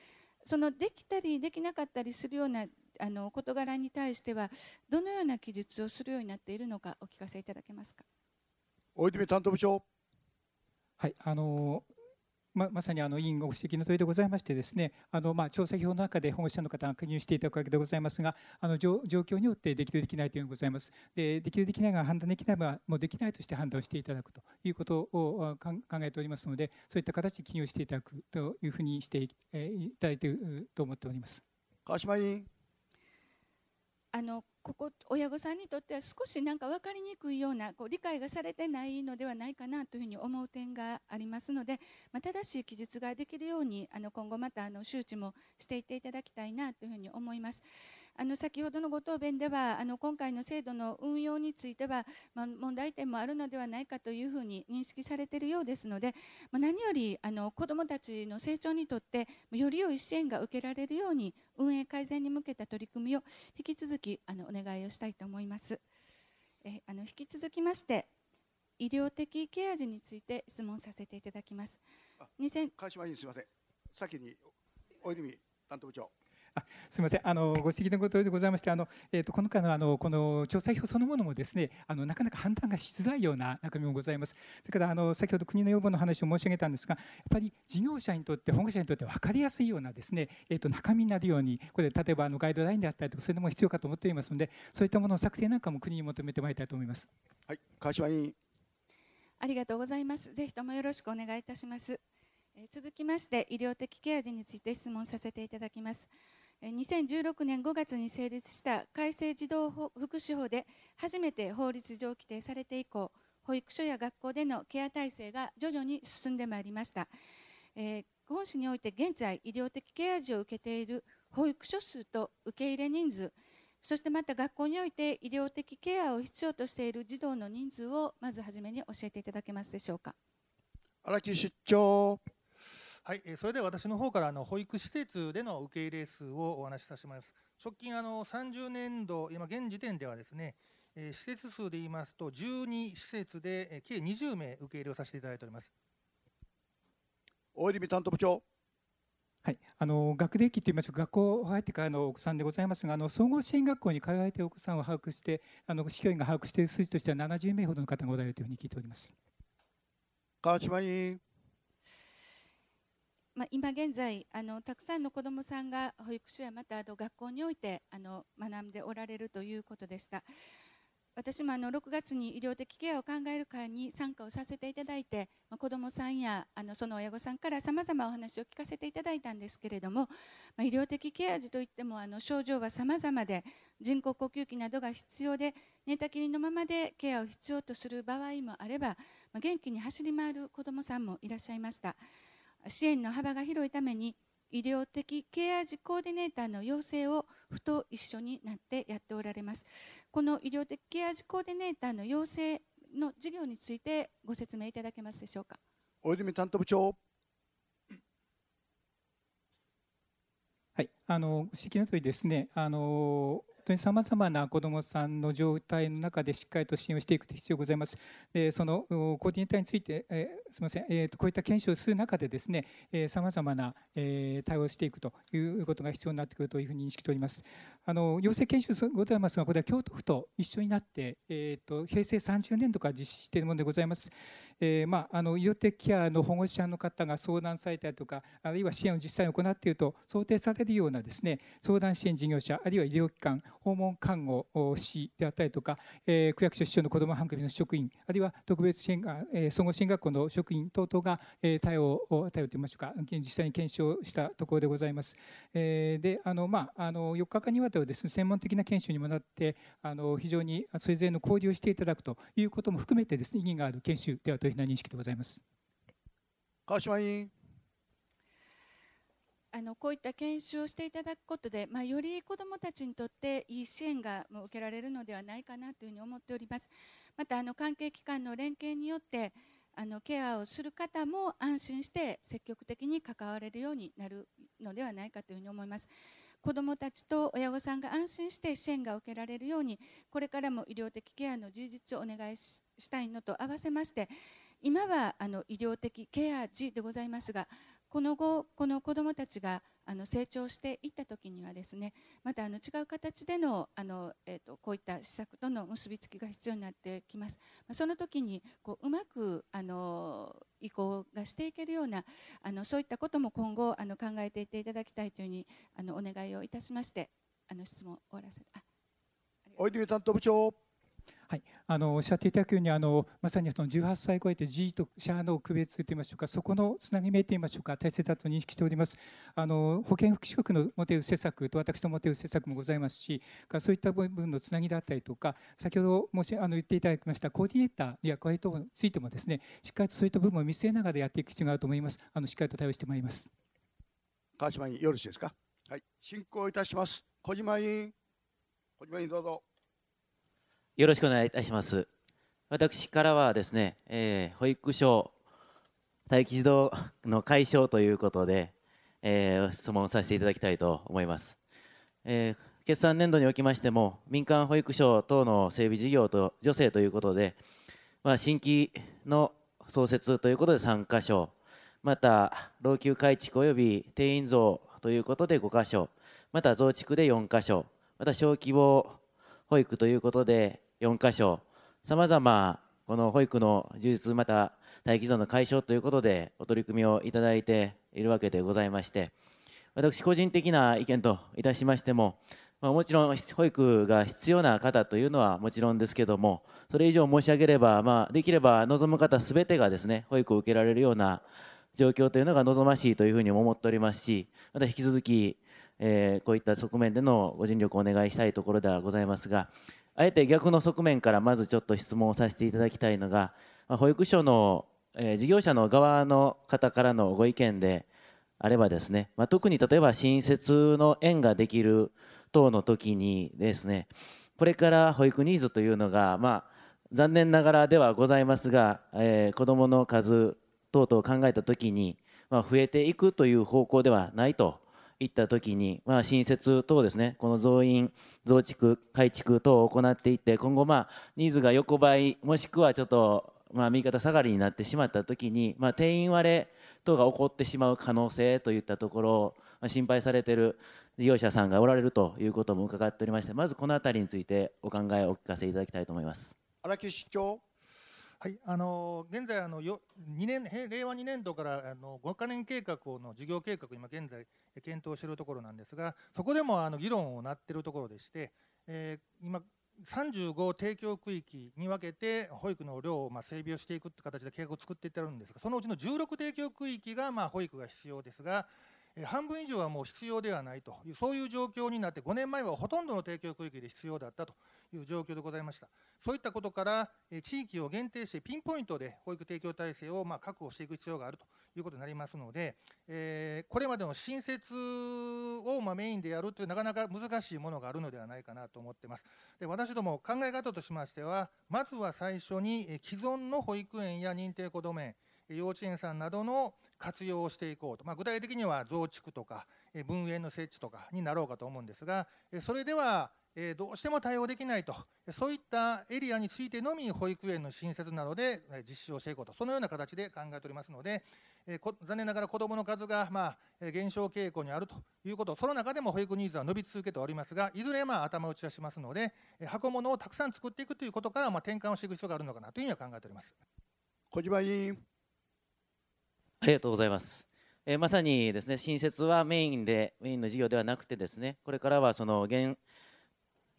そのできたりできなかったりするようなあの事柄に対してはどのような記述をするようになっているのかお聞かせいただ
けますか大泉担当部長
はいあのままさにあの委員ご指摘のおりでございましてですねあの、ま調査票の中で保護者の方が加入していただくわけでございますがあの状況によってできるできないというのがございますでできるできないが判断できないはもうできないとして判断をしていただくということを考えておりますのでそういった形で記入していただくというふうにしていただいていると思っております川島委員
あのここ親御さんにとっては少しなんか分かりにくいようなこう理解がされてないのではないかなというふうに思う点がありますので、まあ、正しい記述ができるようにあの今後またあの周知もしていっていただきたいなというふうに思います。あの先ほどのご答弁ではあの今回の制度の運用については、まあ、問題点もあるのではないかというふうに認識されているようですので、まあ、何よりあの子どもたちの成長にとってより良い支援が受けられるように運営改善に向けた取り組みを引き続きあのお願いをしたいと思います。えあの引き続きまして医療的ケア児について質問させていただきます。
2000… 川島委員すみません。先に大泉担当部長。
あすみませんあのご指摘のことでございましてあの、えーと、この間のあのこの調査票そのものもですねあのなかなか判断がしづらいような中身もございます。それからあの先ほど国の要望の話を申し上げたんですがやっぱり事業者にとって保護者にとって分かりやすいようなですね、えーと、中身になるようにこれ例えばあのガイドラインであったりとかそういうのも必要かと思っていますのでそういったものの作成なんかも国に求めてまいりたいと思います。
はい、川島委員
ありがとうございます。ぜひともよろしくお願いいたします。続きまして医療的ケア児について質問させていただきます。2016年5月に成立した改正児童福祉法で初めて法律上規定されて以降保育所や学校でのケア体制が徐々に進んでまいりました、えー、本市において現在医療的ケア児を受けている保育所数と受け入れ人数そしてまた学校において医療的ケアを必要としている児童の人数をまずはじめに教えていただけますでしょうか
荒木出張はい、それでは私の方からあの保育施設での受け入れ数をお話しさせてもらいます。直近あの30年度、今現時点ではですね、え施設数で言いますと、12施設で計20名受け入れをさせていただいております。
大泉担当部長。はい、あの学齢期といいましょう学校入ってからのお子さんでございますがあの総合支援学校に通われているお子さんを把握してあの市教員が把握している数字としては70名ほどの方がおられるというふうに聞いております川島委員。
まあ、今現在あのたくさんの子どもさんが保育所やまたあの学校においてあの学んでおられるということでした私もあの6月に医療的ケアを考える会に参加をさせていただいて、まあ、子どもさんやあのその親御さんからさまざまお話を聞かせていただいたんですけれども、まあ、医療的ケア児といってもあの症状はさまざまで人工呼吸器などが必要で寝たきりのままでケアを必要とする場合もあれば、まあ、元気に走り回る子どもさんもいらっしゃいました。支援の幅が広いために医療的ケア児コーディネーターの要請を府と一緒になってやっておられますこの医療的ケア児コーディネーターの要請の事業についてご説明いただけますでしょうか
大泉担当部長はい、あの指摘の通りですねあの当にさまざまな子どもさんの状態の中でしっかりと支援をしていく必要がございます。でそのコーディネーターについて、えー、すみません、えーと、こういった検証をする中でですね、さまざまな、えー、対応していくということが必要になってくるというふうに認識しております。あの要請研修ございますが、これは京都府と一緒になって、えーと、と平成30年度から実施しているものでございます。えー、まあ、あの医療的ケアの保護者の方が相談されたりとか、あるいは支援を実際に行っていると想定されるようなですね相談支援事業者、あるいは医療機関、訪問看護師であったりとか、えー、区役所市長の子ども班組の職員あるいは特別支援が、えー、総合支援学校の職員等々が、えー、対応対応といいましょうか実際に検証したところでございます。えー、であの、まあ、あの4日間にわたるです、ね、専門的な研修にもなってあの非常にそれぞれの交流をしていただくということも含めてです、ね、意義がある研修ではというふうな認識でございます。川島委員
あのこういった研修をしていただくことで、まあ、より子どもたちにとっていい支援が受けられるのではないかなというふうに思っております。またあの関係機関の連携によってあのケアをする方も安心して積極的に関われるようになるのではないかというふうに思います。子どもたちと親御さんが安心して支援が受けられるようにこれからも医療的ケアの充実をお願いしたいのと合わせまして今はあの医療的ケア児でございますがこの後この子どもたちがあの成長していった時にはですねまたあの違う形でのあの、えーと、こういった施策との結びつきが必要になってきます。まあ、その時にこううまくあの移行がしていけるようなあのそういったことも今後あの考えていっていただきたいというふうにあのお願いをいたしましてあの質問を終わらせ
て担当部長はい、あのおっしゃっていただくようにあのまさにその18歳超えて G と社の区別といいましょうかそこのつなぎ目といいましょうか大切だと認識しておりますあの保健福祉局の持てる施策と私の持てる施策もございますしそういった部分のつなぎだったりとか先ほど申しあの言っていただきましたコーディネーター役割等についてもですねしっかりとそういった部分を見据えながらやっていく必要があると思いますあのしっかりと対応してまいります
川島委員よろしいですかはい進行いたします小島委員小島委員どうぞ
よろしくお願いいたします。私からはですね、えー、保育所待機児童の解消ということで、えー、質問させていただきたいと思います、えー、決算年度におきましても民間保育所等の整備事業と助成ということで、まあ、新規の創設ということで3箇所また老朽改築及び定員増ということで5箇所また増築で4箇所また小規模保育ということで4か所さまざまこの保育の充実また待機像の解消ということでお取り組みをいただいているわけでございまして私個人的な意見といたしましても、まあ、もちろん保育が必要な方というのはもちろんですけどもそれ以上申し上げれば、まあ、できれば望む方すべてがですね保育を受けられるような状況というのが望ましいというふうにも思っておりますしまた引き続き、えー、こういった側面でのご尽力をお願いしたいところではございますがあえて逆の側面からまずちょっと質問をさせていただきたいのが、まあ、保育所の、えー、事業者の側の方からのご意見であればですね、まあ、特に例えば新設の園ができる等の時にですねこれから保育ニーズというのが、まあ、残念ながらではございますが、えー、子どもの数等々を考えた時に、まあ、増えていくという方向ではないと行った時に、まあ、新設等ですねこの増員増築改築等を行っていって今後まあニーズが横ばいもしくはちょっとまあ右肩下がりになってしまった時に、まあ、定員割れ等が起こってしまう可能性といったところを、まあ、心配されている事業者さんがおられるということも伺っておりましてまずこのあたりについてお考えをお聞かせいただきたいと思います。
荒木市長はい、あの現在あのよ2年、令和2年度からあの5か年計画の事業計画、今現在、検討しているところなんですが、そこでもあの議論をなっているところでして、えー、今、35提供区域に分けて保育の量をま整備をしていくという形で計画を作っていってるんですがそのうちの16提供区域がま保育が必要ですが半分以上はもう必要ではないというそういう状況になって5年前はほとんどの提供区域で必要だったという状況でございましたそういったことから地域を限定してピンポイントで保育提供体制をま確保していく必要があるということになりますので、えこれまでの新設をまメインでやるというなかなか難しいものがあるのではないかなと思ってますで私ども考え方としましてはまずは最初に既存の保育園や認定こども園幼稚園さんなどの活用をしていこうと、まあ、具体的には増築とか分園の設置とかになろうかと思うんですがそれではどうしても対応できないとそういったエリアについてのみ保育園の新設などで実施をしていこうとそのような形で考えておりますので残念ながら子どもの数がまあ減少傾向にあるということその中でも保育ニーズは伸び続けておりますがいずれまあ頭打ちはしますので箱物をたくさん作っていくということからまあ転換をしていく必要があるのかなというふうには考えております小島委員
ありがとうございます。えー、まさにですね新設はメインでメインの事業ではなくてですねこれからはその現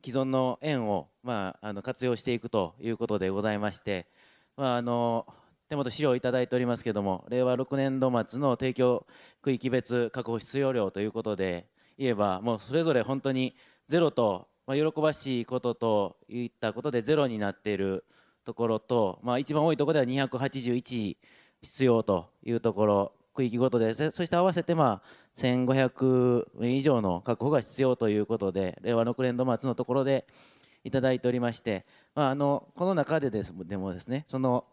既存の円を、まあ、あの活用していくということでございまして、まあ、あの手元資料をいただいておりますけれども令和6年度末の提供区域別確保必要量ということで言えばもうそれぞれ本当にゼロと、まあ、喜ばしいことといったことでゼロになっているところと、まあ、一番多いところでは281必要というところ、区域ごとで、そして合わせてまあ1500以上の確保が必要ということで、令和6年度末のところでいただいておりまして、まあ、あのこの中でですでもですね、その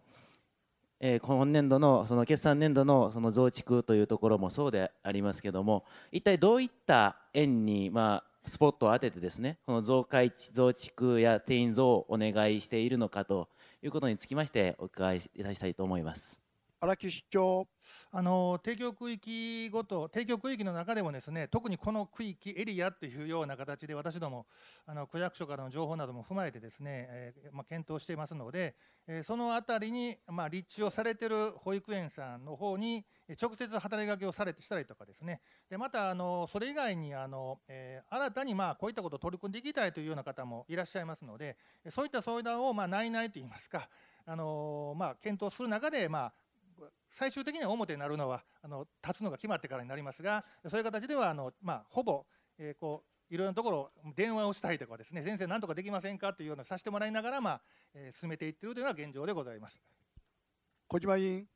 えー、今年度のその決算年度のその増築というところもそうでありますけども一体どういった円にまあスポットを当ててですねこの増改増築や定員増をお願いしているのかということにつきましてお伺いいたしたいと思います。
荒木市長あの提供区域ごと、提供区域の中でもですね特にこの区域、エリアというような形で私どもあの区役所からの情報なども踏まえてですね、えー、まあ、検討していますので、えー、そのあたりに、まあ、立地をされている保育園さんの方に直接働きかけをされてしたりとかですねでまたあのそれ以外にあの、えー、新たにまあこういったことを取り組んでいきたいというような方もいらっしゃいますのでそういった相談をまあ内々といいますかあのまあ、検討する中で、まあ、最終的には表になるのはあの立つのが決まってからになりますがそういう形ではあの、まあ、ほぼ、えー、こういろいろなところ電話をしたりとかですね先生何とかできませんかというようなさせてもらいながら、まあえー、進めていってるというのが現状でございます。
小島委員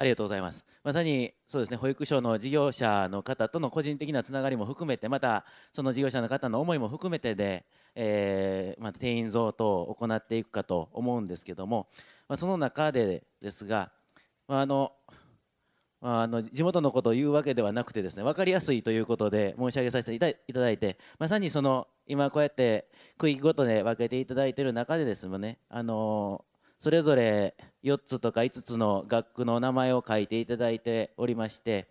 ありがとうございます。まさにそうですね、保育所の事業者の方との個人的なつながりも含めて、またその事業者の方の思いも含めてで、えー、まあ、定員増等を行っていくかと思うんですけども、まあ、その中でですが、まあ、あのあの地元のことを言うわけではなくてですね分かりやすいということで申し上げさせていただいてまさにその今こうやって区域ごとで分けていただいている中でですねあのそれぞれ4つとか5つの学区の名前を書いていただいておりまして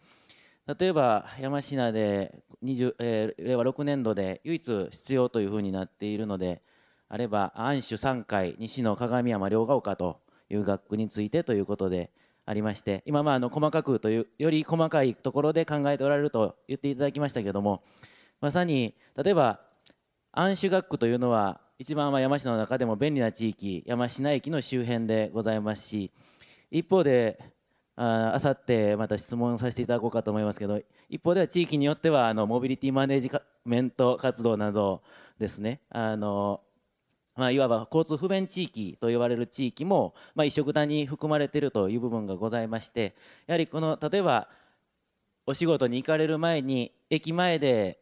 例えば山科で20、え令和6年度で唯一必要というふうになっているのであれば安守3回西の鏡山両ヶ丘という学区についてということでありまして今まああの細かくというより細かいところで考えておられると言っていただきましたけれどもまさに例えば安守学区というのは一番は山市の中でも便利な地域山科駅の周辺でございますし一方であさってまた質問させていただこうかと思いますけど一方では地域によってはあのモビリティマネジメント活動などですねあのまあ、いわば交通不便地域と言われる地域も、まあ、一緒くたに含まれているという部分がございましてやはりこの例えばお仕事に行かれる前に駅前で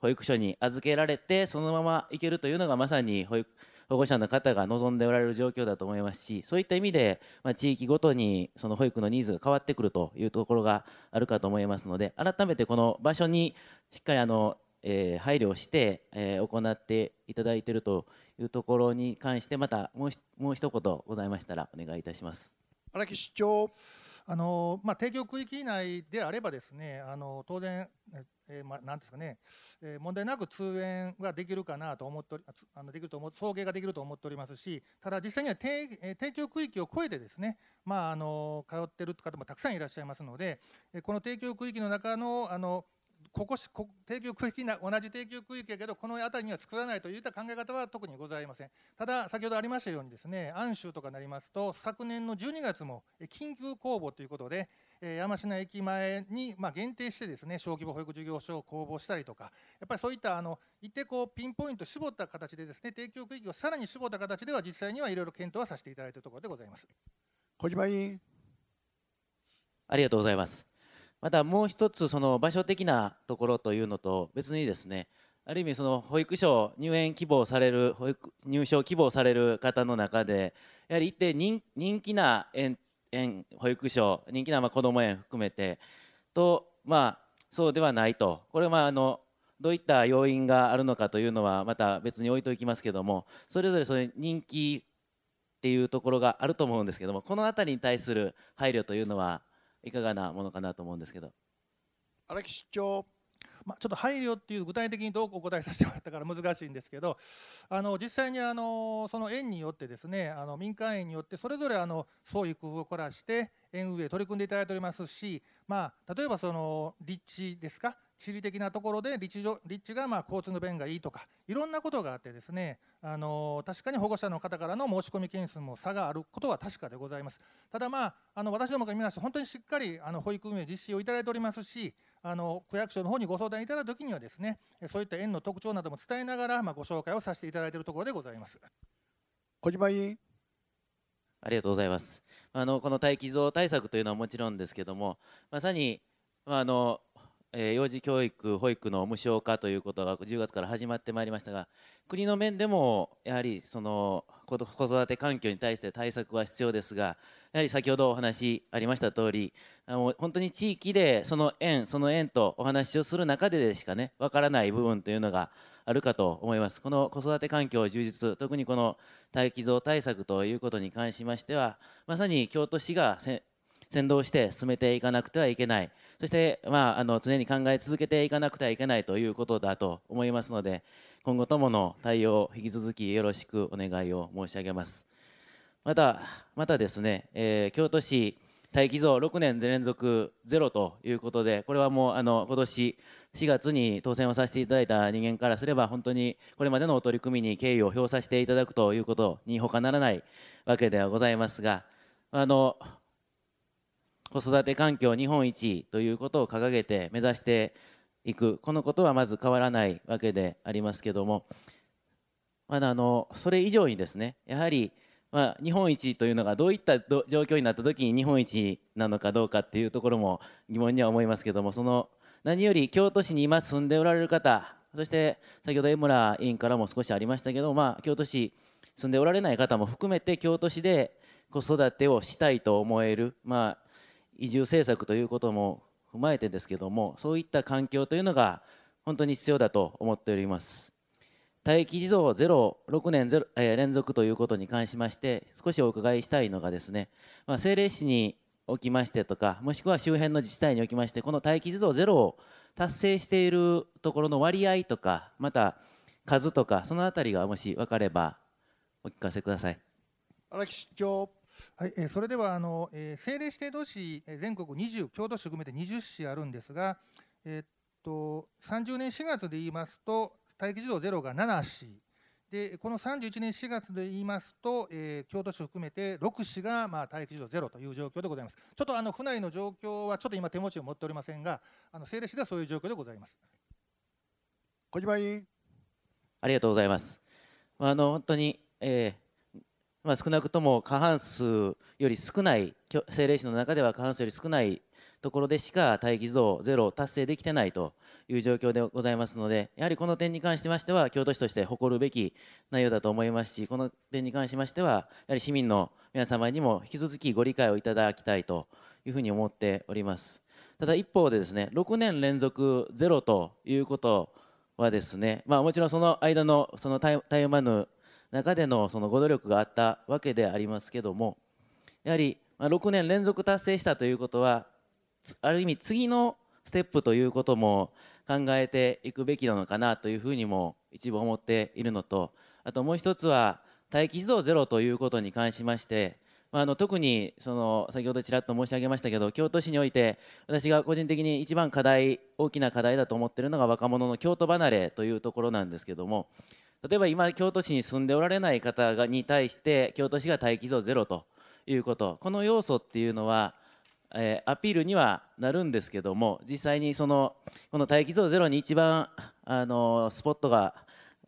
保育所に預けられてそのまま行けるというのがまさに保護者の方が望んでおられる状況だと思いますしそういった意味で、まあ、地域ごとにその保育のニーズが変わってくるというところがあるかと思いますので改めてこの場所にしっかりあの、えー、配慮をして、えー、行っていただいているというところに関してまたもうもう一言ございましたらお願いいたします。
荒木市長あのまあ、提供区域内であれば、ですねあの当然、えー、まあ、なんですかね、えー、問題なく通園ができるかなと思っておりあのできると思う送迎ができると思っておりますし、ただ、実際には提,、えー、供区域を超えて、ですね、まあ、あの通っている方もたくさんいらっしゃいますので、えこの提供区域の中のあのここしこ定休区域な同じ定休区域やけどこの辺りには作らないといった考え方は特にございませんただ先ほどありましたようにですね安州とかになりますと昨年の12月も緊急公募ということで山科駅前にま限定してですね小規模保育事業所を公募したりとかやっぱりそういったあの一定こうピンポイント絞った形でですね提供区域をさらに絞った形では実際にはいろいろ検討はさせていただいたところでございます小島委員
ありがとうございますまたもう一つその場所的なところというのと別にですねある意味その保育所入園希望される保育入所希望される方の中でやはり一定人気な園園保育所人気なまあ子ども園含めてとまあそうではないとこれはまあのどういった要因があるのかというのはまた別に置いときますけどもそれぞれそれ人気っていうところがあると思うんですけどもこの辺りに対する配慮というのはいかがなものかなと思うんですけど
荒木市長まあ、ちょっと配慮っていう具体的にどうお答えさせてもらったから難しいんですけどあの実際にあのその園によってですねあの民間園によってそれぞれあの創意工夫を凝らして園運営取り組んでいただいておりますし、まあ、例えばその立地ですか地理的なところで立地立地がま交通の便がいいとかいろんなことがあってですねあの確かに保護者の方からの申し込み件数も差があることは確かでございますただまああの私どもが見ますと本当にしっかりあの保育運営実施をいただいておりますしあの区役所の方にご相談いただいた時にはですねそういった園の特徴なども伝えながら、まご紹介をさせていただいているところでございます
小島委員
ありがとうございますあのこの待機児童対策というのはもちろんですけどもまさにまあ、あの幼児教育保育の無償化ということが10月から始まってまいりましたが国の面でもやはりその子育て環境に対して対策は必要ですがやはり先ほどお話ありました通りあの本当に地域でその縁その縁とお話をする中ででしかねわからない部分というのがあるかと思いますこの子育て環境充実特にこの待機増対策ということに関しましてはまさに京都市が先導して進めていかなくてはいけないそして、まあ、あの常に考え続けていかなくてはいけないということだと思いますので今後ともの対応を引き続きよろしくお願いを申し上げますまたまたですね、えー、京都市待機増6年連続ゼロということでこれはもうあの今年4月に当選をさせていただいた人間からすれば本当にこれまでのお取り組みに敬意を表させていただくということに他ならないわけではございますがあの子育て環境日本一ということを掲げて目指していくこのことはまず変わらないわけでありますけどもまだあのそれ以上にですねやはりま日本一というのがどういった状況になった時に日本一なのかどうかっていうところも疑問には思いますけどもその何より京都市に今住んでおられる方そして先ほど江村委員からも少しありましたけど、まあ、京都市住んでおられない方も含めて京都市で子育てをしたいと思える、まあ、移住政策ということも踏まえてですけどもそういった環境というのが本当に必要だと思っております待機児童06年0、えー、連続ということに関しまして少しお伺いしたいのがですね、まあ、政令市におきましてとかもしくは周辺の自治体におきましてこの待機児童0を達成しているところの割合とかまた数とかそのあたりがもし分かればお聞かせください
荒木市長はい、えー、それではあの、えー、政令指定都市、えー、全国20、京都市含めて20市あるんですが、えー、っと30年4月で言いますと、待機児童ゼロが7市、でこの31年4月で言いますと、えー、京都市含めて6市が、まあ、待機児童ゼロという状況でございます。ちょっとあの府内の状況は、ちょっと今、手持ちを持っておりませんが、あの政令市ではそういう状況でございます。小島委員
ありがとうございます。あの本当に、えー、まあ、少なくとも過半数より少ない政令市の中では過半数より少ないところでしか待機児童ゼロを達成できてないという状況でございますのでやはりこの点に関しましては京都市として誇るべき内容だと思いますしこの点に関しましてはやはり市民の皆様にも引き続きご理解をいただきたいというふうに思っておりますただ一方でですね6年連続ゼロということはですねまあもちろんその間のそのタイ中でのそのご努力があったわけでありますけどもやはり6年連続達成したということはある意味次のステップということも考えていくべきなのかなというふうにも一部思っているのとあともう一つは待機児童ゼロということに関しましてあの特にその先ほどちらっと申し上げましたけど京都市において私が個人的に一番課題大きな課題だと思っているのが若者の京都離れというところなんですけども例えば今京都市に住んでおられない方に対して京都市が待機像ゼロということこの要素っていうのは、えー、アピールにはなるんですけども実際にそのこの待機像ゼロに一番あのスポットが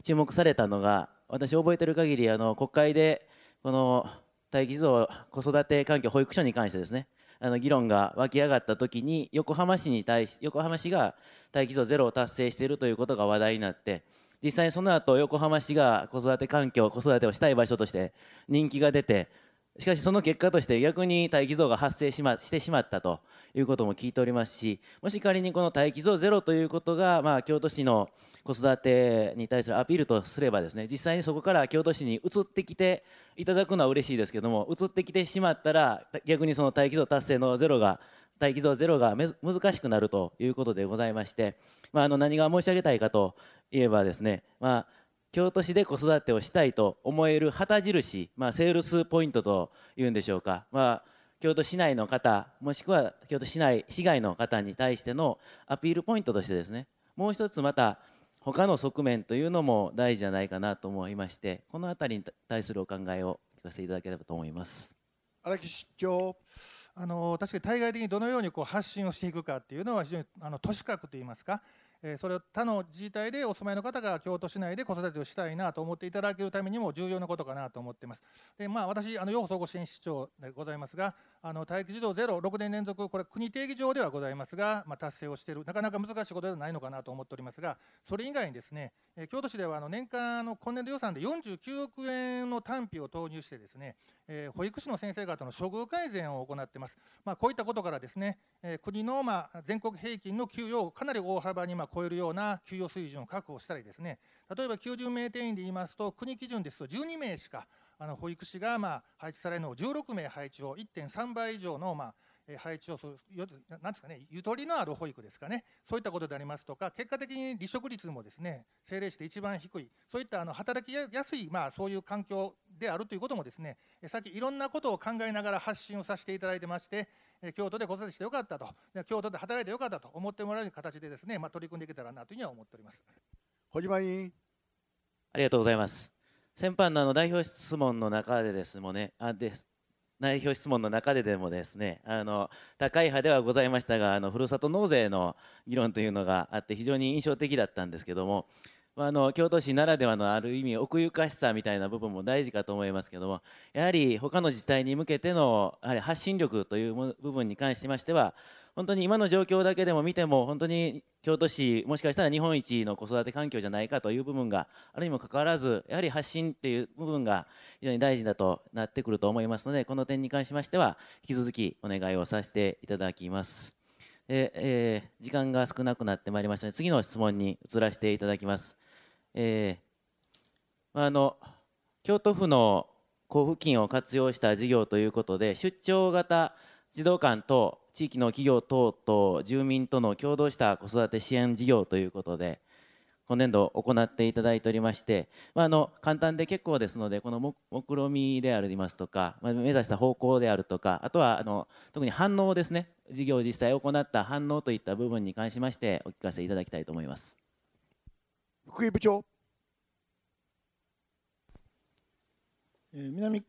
注目されたのが私覚えてる限りあの国会でこの待機像子育て環境保育所に関してですねあの議論が湧き上がった時に横浜市に対し横浜市が待機像ゼロを達成しているということが話題になって実際にその後横浜市が子育て環境子育てをしたい場所として人気が出てしかしその結果として逆に待機像が発生し,、ま、してしまったということも聞いておりますしもし仮にこの待機像ゼロということが、まあ、京都市の子育てに対するアピールとすればですね実際にそこから京都市に移ってきていただくのは嬉しいですけども移ってきてしまったら逆にその待機像達成のゼロが待機像ゼロが難しくなるということでございまして、まあ、あの何が申し上げたいかと言えばですね、まあ、京都市で子育てをしたいと思える旗印、まあ、セールスポイントというんでしょうか、まあ、京都市内の方もしくは京都市内市外の方に対してのアピールポイントとしてですねもう一つまた他の側面というのも大事じゃないかなと思いましてこの辺りに対するお考えを聞かせていただければと思います。
荒木市長あの確かに対外的にどのようにこう発信をしていくかっていうのは非常にあの都市核といいますかそれを他の自治体でお住まいの方が京都市内で子育てをしたいなと思っていただけるためにも重要なことかなと思っています。でまあ、私、あの養護総合支援市長でございますが、あの待機児童ゼロ、6年連続、これ、国定義上ではございますが、まあ、達成をしている、なかなか難しいことではないのかなと思っておりますが、それ以外にですね、え京都市ではあの年間の今年度予算で49億円の単費を投入してですね、えー、保育士の先生方の処遇改善を行っています。まあ、こういったことからですね、えー、国のまあ全国平均の給与をかなり大幅にまあ超えるような給与水準を確保したりですね、例えば90名定員で言いますと、国基準ですと12名しかあの保育士がまあ配置されるのを16名配置を1.3倍以上のまあ配置をする、なんですかね、ゆとりのある保育ですかね、そういったことでありますとか、結果的に離職率もですね、政令市で一番低い、そういったあの働きやすい、まあ、そういう環境であるということもですね、さっきいろんなことを考えながら発信をさせていただいてまして、京都で子育てしてよかったと、京都で働いてよかったと思ってもらえる形でですね、まあ、取り組んでいけたらなというふうには思っております。
小島委員
ありがとうございます。先般のあの代表質問の中でですもねあで代表質問の中ででもですねあの高い派ではございましたがあのふるさと納税の議論というのがあって非常に印象的だったんですけどもまあ、あの京都市ならではのある意味奥ゆかしさみたいな部分も大事かと思いますけどもやはり他の自治体に向けてのやはり発信力という部分に関しましては本当に今の状況だけでも見ても本当に京都市もしかしたら日本一の子育て環境じゃないかという部分があるにもかかわらずやはり発信っていう部分が非常に大事だとなってくると思いますのでこの点に関しましては引き続きお願いをさせていただきます。えー、時間が少なくなってまいりましたので次の質問に移らせていただきます。えー、あの京都府の交付金を活用した事業ということで出張型児童館と地域の企業等と住民との共同した子育て支援事業ということで今年度行っていただいておりまして、まあ、あの簡単で結構ですのでこの目論みでありますとか、まあ、目指した方向であるとかあとはあの特に反応ですね事業実際行った反応といった部分に関しましてお聞かせいただきたいと思います。
福井部長。
え南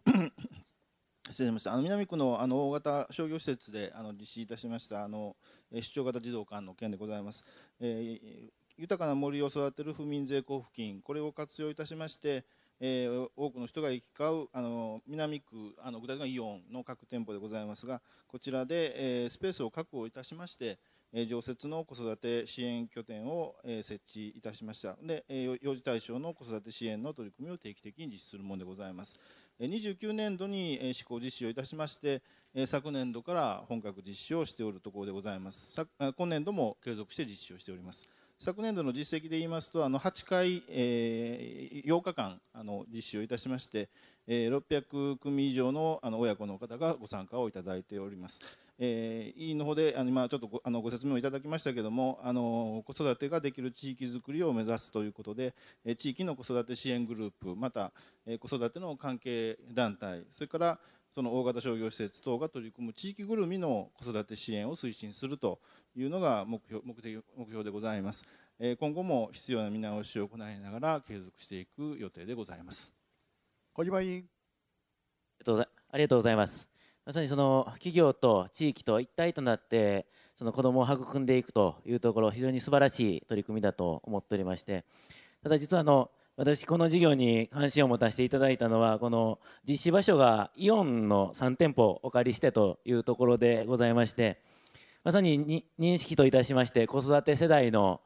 失礼しましたあの南区のあの大型商業施設であの実施いたしましたあの市長型児童館の件でございます、えー、豊かな森を育てる不眠税交付金これを活用いたしまして、えー、多くの人が行き交うあの南区あの具体的なイオンの各店舗でございますがこちらで、えー、スペースを確保いたしまして、常設の子育て支援拠点を設置いたしましたで幼児対象の子育て支援の取り組みを定期的に実施するものでございます29年度に施行実施をいたしまして昨年度から本格実施をしておるところでございます今年度も継続して実施をしております昨年度の実績で言いますとあの8回、えー、8日間あの実施をいたしまして、え600組以上のあの親子の方がご参加をいただいております。え委員の方であの今ちょっとごあのご説明をいただきましたけどもあの子育てができる地域づくりを目指すということで、え地域の子育て支援グループまた、え子育ての関係団体それからその大型商業施設等が取り組む地域ぐるみの子育て支援を推進するというのが目標目的目標でございます。今後も必要な見直しを行いながら継続していく予定でございます。小島委員
ありがとうございますまさにその企業と地域と一体となってその子どもを育んでいくというところ非常に素晴らしい取り組みだと思っておりましてただ実はあの私この事業に関心を持たせていただいたのはこの実施場所がイオンの3店舗お借りしてというところでございましてまさに認識といたしまして子育て世代の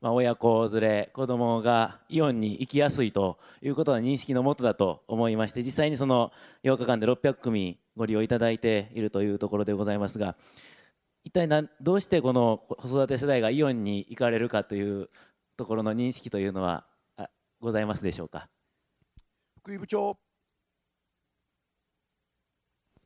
まあ、親子連れ子供がイオンに行きやすいということは認識のもとだと思いまして実際にその8日間で600組ご利用いただいているというところでございますが一体などうしてこの子育て世代がイオンに行かれるかというところの認識というのはございますでしょうか
福井部長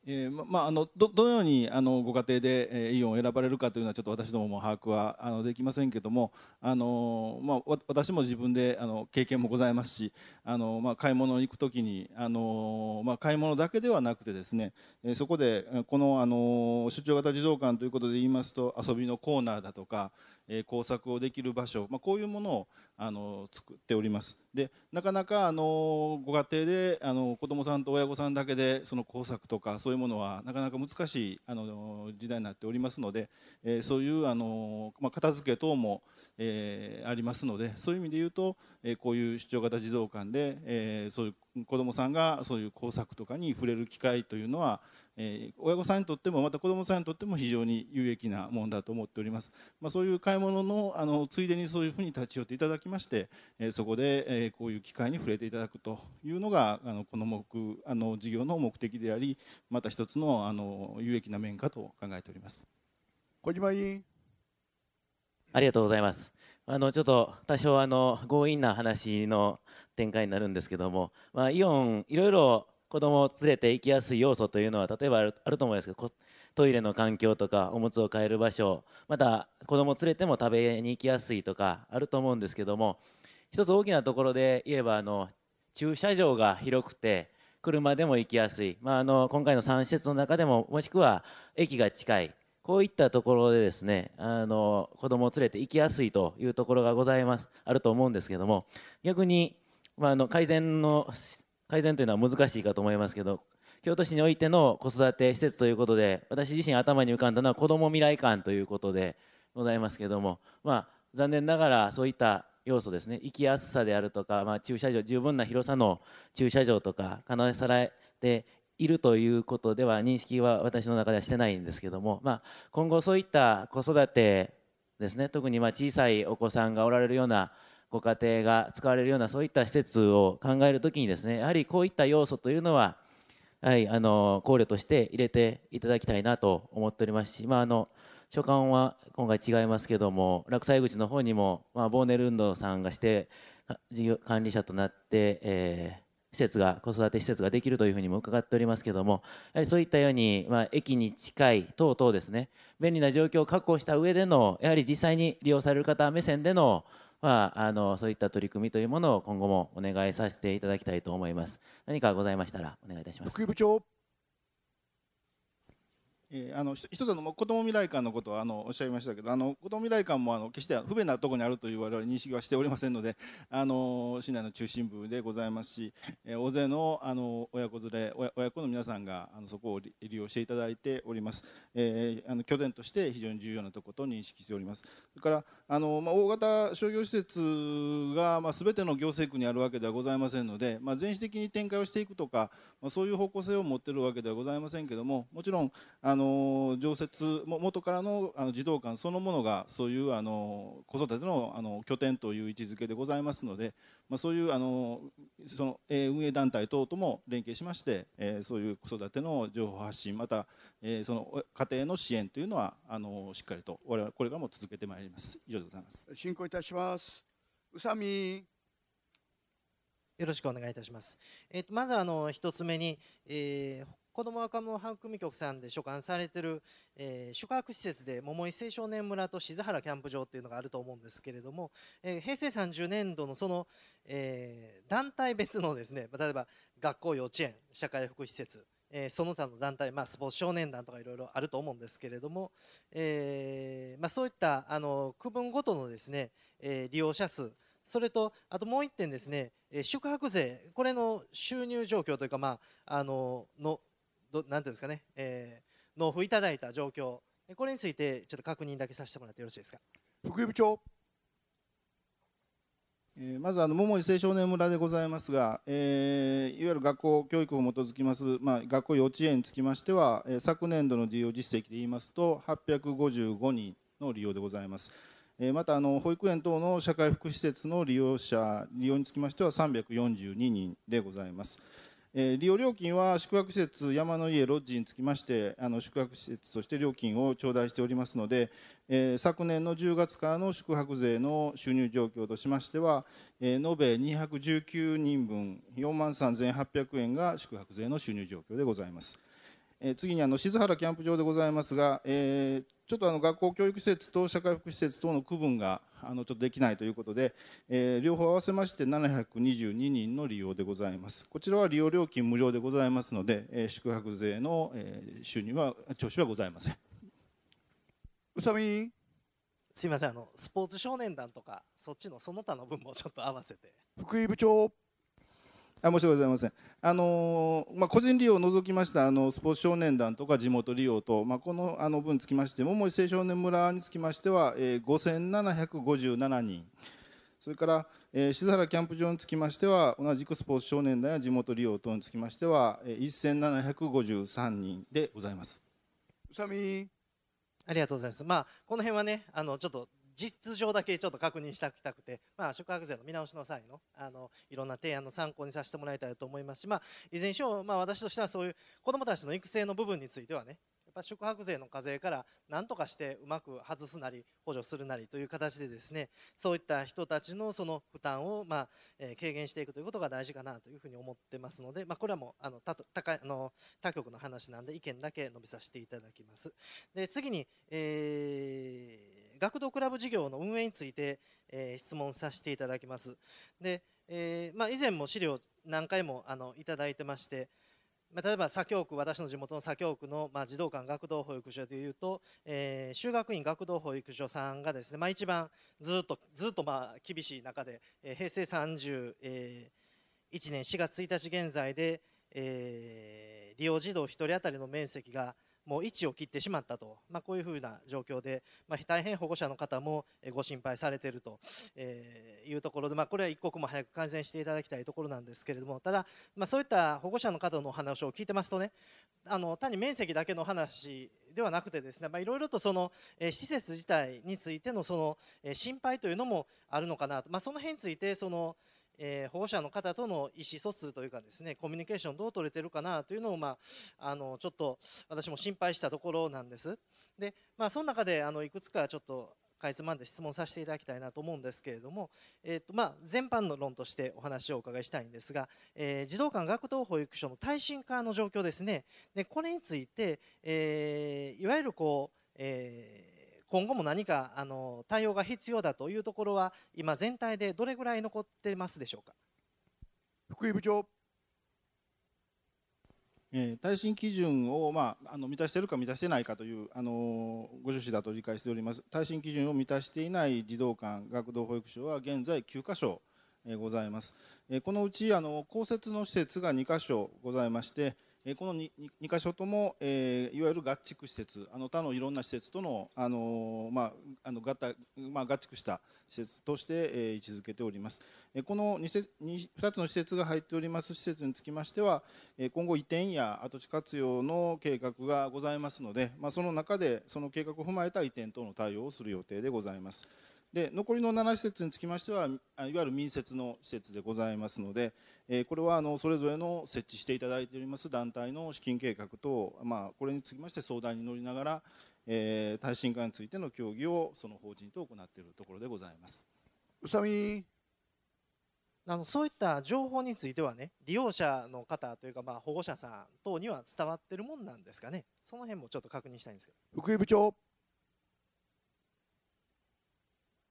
えーまあ、あのどどのようにあのご家庭で、えー、イオンを選ばれるかというのはちょっと私どもも把握はあのできませんけどもあの、まあ、私も自分であの経験もございますしあの、まあ、買い物に行く時にあの、まあ、買い物だけではなくてですね、えー、そこでこのあの出張型児童館ということで言いますと遊びのコーナーだとか、え工作をできる場所、まあ、こういうものをあの作っておりますでなかなかあのご家庭であの子どもさんと親御さんだけでその工作とかそういうものはなかなか難しいあの時代になっておりますので、えそういうあの、まあ、片付け等も、えありますのでそういう意味で言うと、えこういう出張型児童館で、えそういう子どもさんがそういう工作とかに触れる機会というのはえー、親御さんにとってもまた子どもさんにとっても非常に有益なものだと思っております、まあ、そういう買い物のあのついでにそういうふうに立ち寄っていただきまして、えー、そこで、えー、こういう機会に触れていただくというのがあのこの目あの事業の目的でありまた一つのあの有益な面かと考えております小島委員
ありがとうございますあのちょっと多少あの強引な話の展開になるんですけども、まあ、イオンいろいろ子供を連れて行きやすい要素というのは例えばあると思いますけどトイレの環境とかおむつを変える場所また子供を連れても食べに行きやすいとかあると思うんですけども一つ大きなところで言えばあの駐車場が広くて車でも行きやすい、まあ、あの今回の3施設の中でももしくは駅が近いこういったところでですねあの子供を連れて行きやすいというところがございますあると思うんですけども逆に、まあ、あの改善の改善というのは難しいかと思いますけど京都市においての子育て施設ということで私自身頭に浮かんだのは子ども未来館ということでございますけども、まあ、残念ながらそういった要素ですね行きやすさであるとか、まあ、駐車場十分な広さの駐車場とか可能されているということでは認識は私の中ではしてないんですけども、まあ、今後そういった子育てですね特にま小さいお子さんがおられるようなご家庭が使われるようなそういった施設を考えるきにですねやはりこういった要素というのは、はい、あの考慮として入れていただきたいなと思っておりますし、まあ、あの所管は今回違いますけども落西口の方にも、まあ、ボーネル運動さんがして事業管理者となって、えー、施設が子育て施設ができるというふうにも伺っておりますけどもやはりそういったように、まあ、駅に近い等々ですね便利な状況を確保した上でのやはり実際に利用される方目線でのまあ、あのそういった取り組みというものを今後もお願いさせていただきたいと思います。何かございましたらお願いいたします。副部
長えー、あの一つの子ども未来館のことはあのおっしゃいましたけどあの子ども未来館もあの決して不便なところにあるという我々認識はしておりませんので あの市内の中心部でございますし、えー、大勢のあの親子連れ親親子の皆さんがあのそこを利用していただいております、えー、あの拠点として非常に重要なところと認識しておりますそれからあの、まあ、大型商業施設が、まあ、全ての行政区にあるわけではございませんので、まあ、全市的に展開をしていくとか、まあ、そういう方向性を持っているわけではございませんけどももちろんあのの常設も元からのあの児童館そのものがそういうあの子育てのあの拠点という位置づけでございますので、まあ、そういうあのその、え運営団体等とも連携しまして、えそういう子育ての情報発信また、えその家庭の支援というのはあのしっかりと我々これからも続けてまいります。以上でございます。
進行いたします。宇佐美よろしくお願いいたします。えっ、ー、まずあの1つ目に、えー、子ども若者博組局さんで所管されてる、えー、宿泊施設で桃井青少年村と静原キャンプ場っていうのがあると思うんですけれども、えー、平成30年度のその、えー、団体別のですね例えば学校幼稚園社会福祉施設、えその他の団体、まあ、スポーツ少年団とかいろいろあると思うんですけれども、えまあ、そういったあの区分ごとのですね、え利用者数それと、あともう1点ですね、宿泊税、これの収入状況というか、まあ、あののどなんていうんですかね、えー、納付いただいた状況これについてちょっと確認だけさせてもらってよろしいですか福井部長
まずあの桃井青少年村でございますが、えー、いわゆる学校教育を基づきます、まあ、学校幼稚園につきましては、えー、昨年度の利用実績で言いますと855人の利用でございます、えー、またあの保育園等の社会福祉施設の利用者利用につきましては342人でございます、えー、利用料金は宿泊施設山の家ロッジにつきましてあの宿泊施設として料金を頂戴しておりますので、えー、昨年の10月からの宿泊税の収入状況としましては、えー、延べ219人分4万3800円が宿泊税の収入状況でございます。えー、次にあの静原キャンプ場でございますが、えー、ちょっとあの学校教育施設と社会福祉施設等の区分があのちょっとできないということで、えー、両方合わせまして722人の利用でございます。こちらは利用料金無料でございますので、えー、宿泊税の、えー、収入は徴収はございません。
宇佐美すいませんあのスポーツ少年団とかそっちのその他の分もちょっと合わせて。福井部
長あ申し訳ございません、あのまあ、個人利用を除きましたあのスポーツ少年団とか地元利用と、まあ、このあの分につきまして桃井青少年村につきましては、えー、5757人それから、えー、静原キャンプ場につきましては同じくスポーツ少年団や地元利用等につきましては、えー、1753人でございます。
うさありがとうございます。まあこの辺はねあのちょっと実情だけちょっと確認したくて、まあ、宿泊税の見直しの際のあのいろんな提案の参考にさせてもらいたいと思いますし、まあ、いずれにしろ、まあ、私としてはそういう子どもたちの育成の部分についてはねやっぱ宿泊税の課税から何とかしてうまく外すなり補助するなりという形でですねそういった人たちのその負担をまあ、えー、軽減していくということが大事かなというふうに思ってますので、まあ、これはもうあの他他あの他局の話なんで意見だけ述べさせていただきます。で次に、えー学童クラブ事業の運営について、えー、質問させていただきます。で、えーまあ、以前も資料何回もあのいただいてまして、まあ、例えば左京区私の地元の左京区の、まあ、児童館学童保育所でいうと、えー、就学院学童保育所さんがですね、まあ、一番ずっとずっとまあ厳しい中で、えー、平成31、えー、年4月1日現在で、えー、利用児童1人当たりの面積が、もう位置を切ってしまったと、まあ、こういうふうな状況で、まあ、大変保護者の方もご心配されているというところで、まあ、これは一刻も早く改善していただきたいところなんですけれども、ただ、まあ、そういった保護者の方のお話を聞いてますとね、あの単に面積だけの話ではなくてですね、まいろいろとその、え施設自体についてのその、え心配というのもあるのかなと、まあ、その辺についてその、えー、保護者の方との意思疎通というかですねコミュニケーションどう取れてるかなというのを、まあ、あのちょっと私も心配したところなんです。でまあ、その中であのいくつかちょっとかいつまんで質問させていただきたいなと思うんですけれども、えーとまあ、全般の論としてお話をお伺いしたいんですが、えー、児童館学童保育所の耐震化の状況ですねでこれについて、えー、いわゆるこう、えー今後も何かあの対応が必要だというところは今全体でどれぐらい残ってますでしょうか福井部長、えー、耐震基準
を、まあ、あの満たしているか満たしてないかというあのご趣旨だと理解しております耐震基準を満たしていない児童館学童保育所は現在9箇所ございますえこのうちあの公設の施設が2箇所ございましてえこの 2, 2箇所とも、えいわゆる合築施設あの他のいろんな施設との、あのまあ、あの合体、まあ、合築した施設として、え位置づけております、えこの 2, 2つの施設が入っております施設につきましては、え今後移転や跡地活用の計画がございますので、まあ、その中でその計画を踏まえた移転等の対応をする予定でございます。で残りの7施設につきましてはいわゆる民設の施設でございますので、えー、これはあのそれぞれの設置していただいております団体の資金計画と、まあ、これにつきまして相談に乗りながら、えー、耐震化についての協議をその
法人と行っているところでございます。宇佐美あのそういった情報についてはね利用者の方というかまあ保護者さん等には伝わってるもんなんですかねその辺もちょっと確認したいんですけ
ど福井部長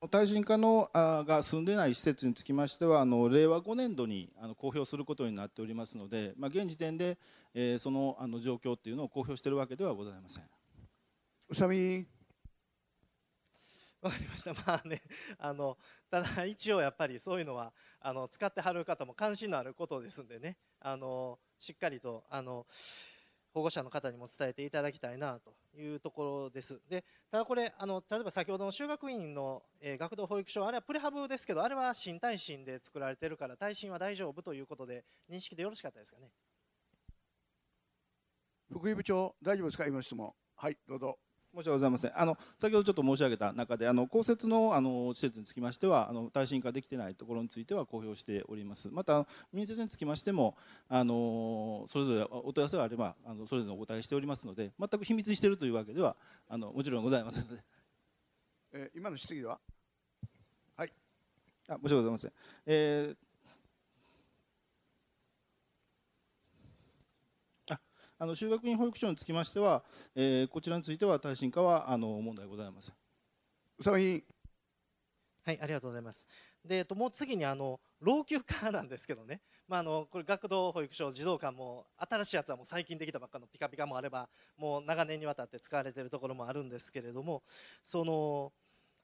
耐震化のあが進んでいない施設につきましてはあの令和5年度にあの公表することになっておりますので、まあ、現時点で、えー、そのあの状況というのを公表しているわけではございません。宇佐美
わかりました、まあね、あのただ、一応やっぱりそういうのはあの使ってはる方も関心のあることですんでね、あのしっかりとあの保護者の方にも伝えていただきたいなというところです。でただこれあの例えば先ほどの修学院の、えー、学童保育所あれはプレハブですけどあれは新耐震で作られてるから耐震は大丈夫ということで認識でよろしかったですかね。
福井部長大丈夫ですか今質問はいどうぞ。申し訳ございませんあの先ほどちょっと申し上げた中であの公設のあの施設につきましてはあの耐震化できていないところについては公表しておりますまた民設につきましてもあのそれぞれお問い合わせがあればあのそれぞれお答えしておりますので全く秘密にしているというわけではあのもちろんございませんので、
えー、今の質疑は
はいあ申し訳ございません、えーあの就学院保育所につきましては、えー、こちらについては耐震化はあの問題ございません。宇佐
美はいありがとうございます。で、えっと、もう次にあの老朽化なんですけどね、まあ、あのこれ学童保育所児童館も新しいやつはもう最近できたばっかのピカピカもあればもう長年にわたって使われているところもあるんですけれどもその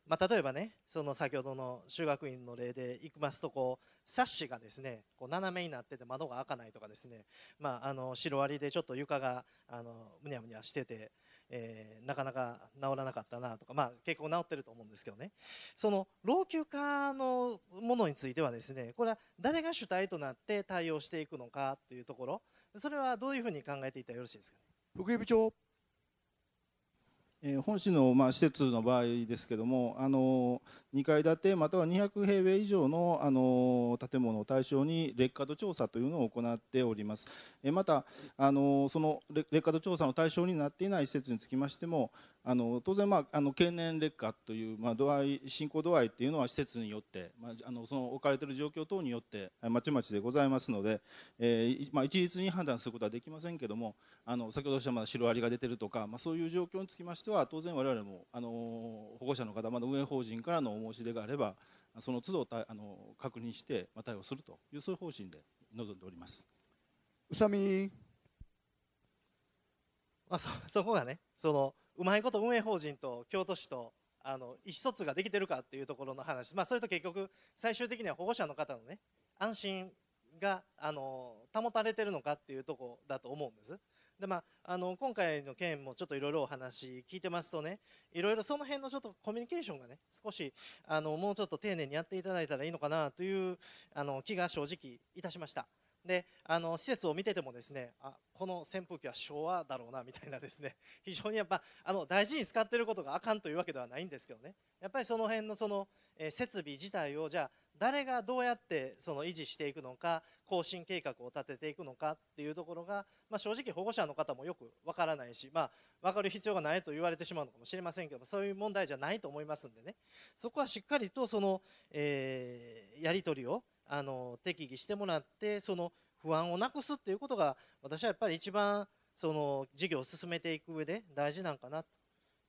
まあ、例えばねその先ほどの修学院の例でいきますとこうサッシがですねこう斜めになってて窓が開かないとかですね、まあ、あのシロアリでちょっと床があのむにゃむにゃしてて、えー、なかなか治らなかったなとか、まあ、結構治ってると思うんですけどねその老朽化のものについてはですねこれは誰が主体となって対応していくのかというところそれはどういうふうに考えていったらよろしいですかね。
福井部長え本市のまあ施設の場合ですけどもあの2階建てまたは200平米以上のあの建物を対象に劣化度調査というのを行っております、えまたあのその劣化度調査の対象になっていない施設につきましてもあの当然、まあ、あの経年劣化という、まあ、度合い進行度合いっていうのは施設によって、まあ、あのその置かれている状況等によってまちまちでございますので、えー、まあ、一律に判断することはできませんけどもあの先ほどしたまだシロアリが出てるとか、まあ、そういう状況につきましては当然我々もあの保護者の方まだ運営法人からのお申し出があればその都度あの確認して対応するというそ
ういう方針で臨んでおります。宇佐美あ、そそこがねそのうまいこと運営法人と京都市とあの意思疎通ができてるかっていうところの話、まあ、それと結局最終的には保護者の方のね安心があの保たれてるのかっていうとこだと思うんです。でまあ、あの今回の件もちょっといろいろお話聞いてますとねいろいろその辺のちょっとコミュニケーションがね少しあのもうちょっと丁寧にやっていただいたらいいのかなというあの気が正直いたしました。であの施設を見ててもですねあこの扇風機は昭和だろうなみたいなですね 非常にやっぱあの大事に使ってることがあかんというわけではないんですけどねやっぱりその辺のその、え設備自体をじゃあ誰がどうやってその維持していくのか更新計画を立てていくのかっていうところが、まあ、正直保護者の方もよくわからないし、まあ、分かる必要がないと言われてしまうのかもしれませんけどそういう問題じゃないと思いますんでねそこはしっかりとその、えー、やり取りをあの適宜してもらってその不安をなくすっていうことが私はやっぱり一番その事業を進めていく上で大事なんかなと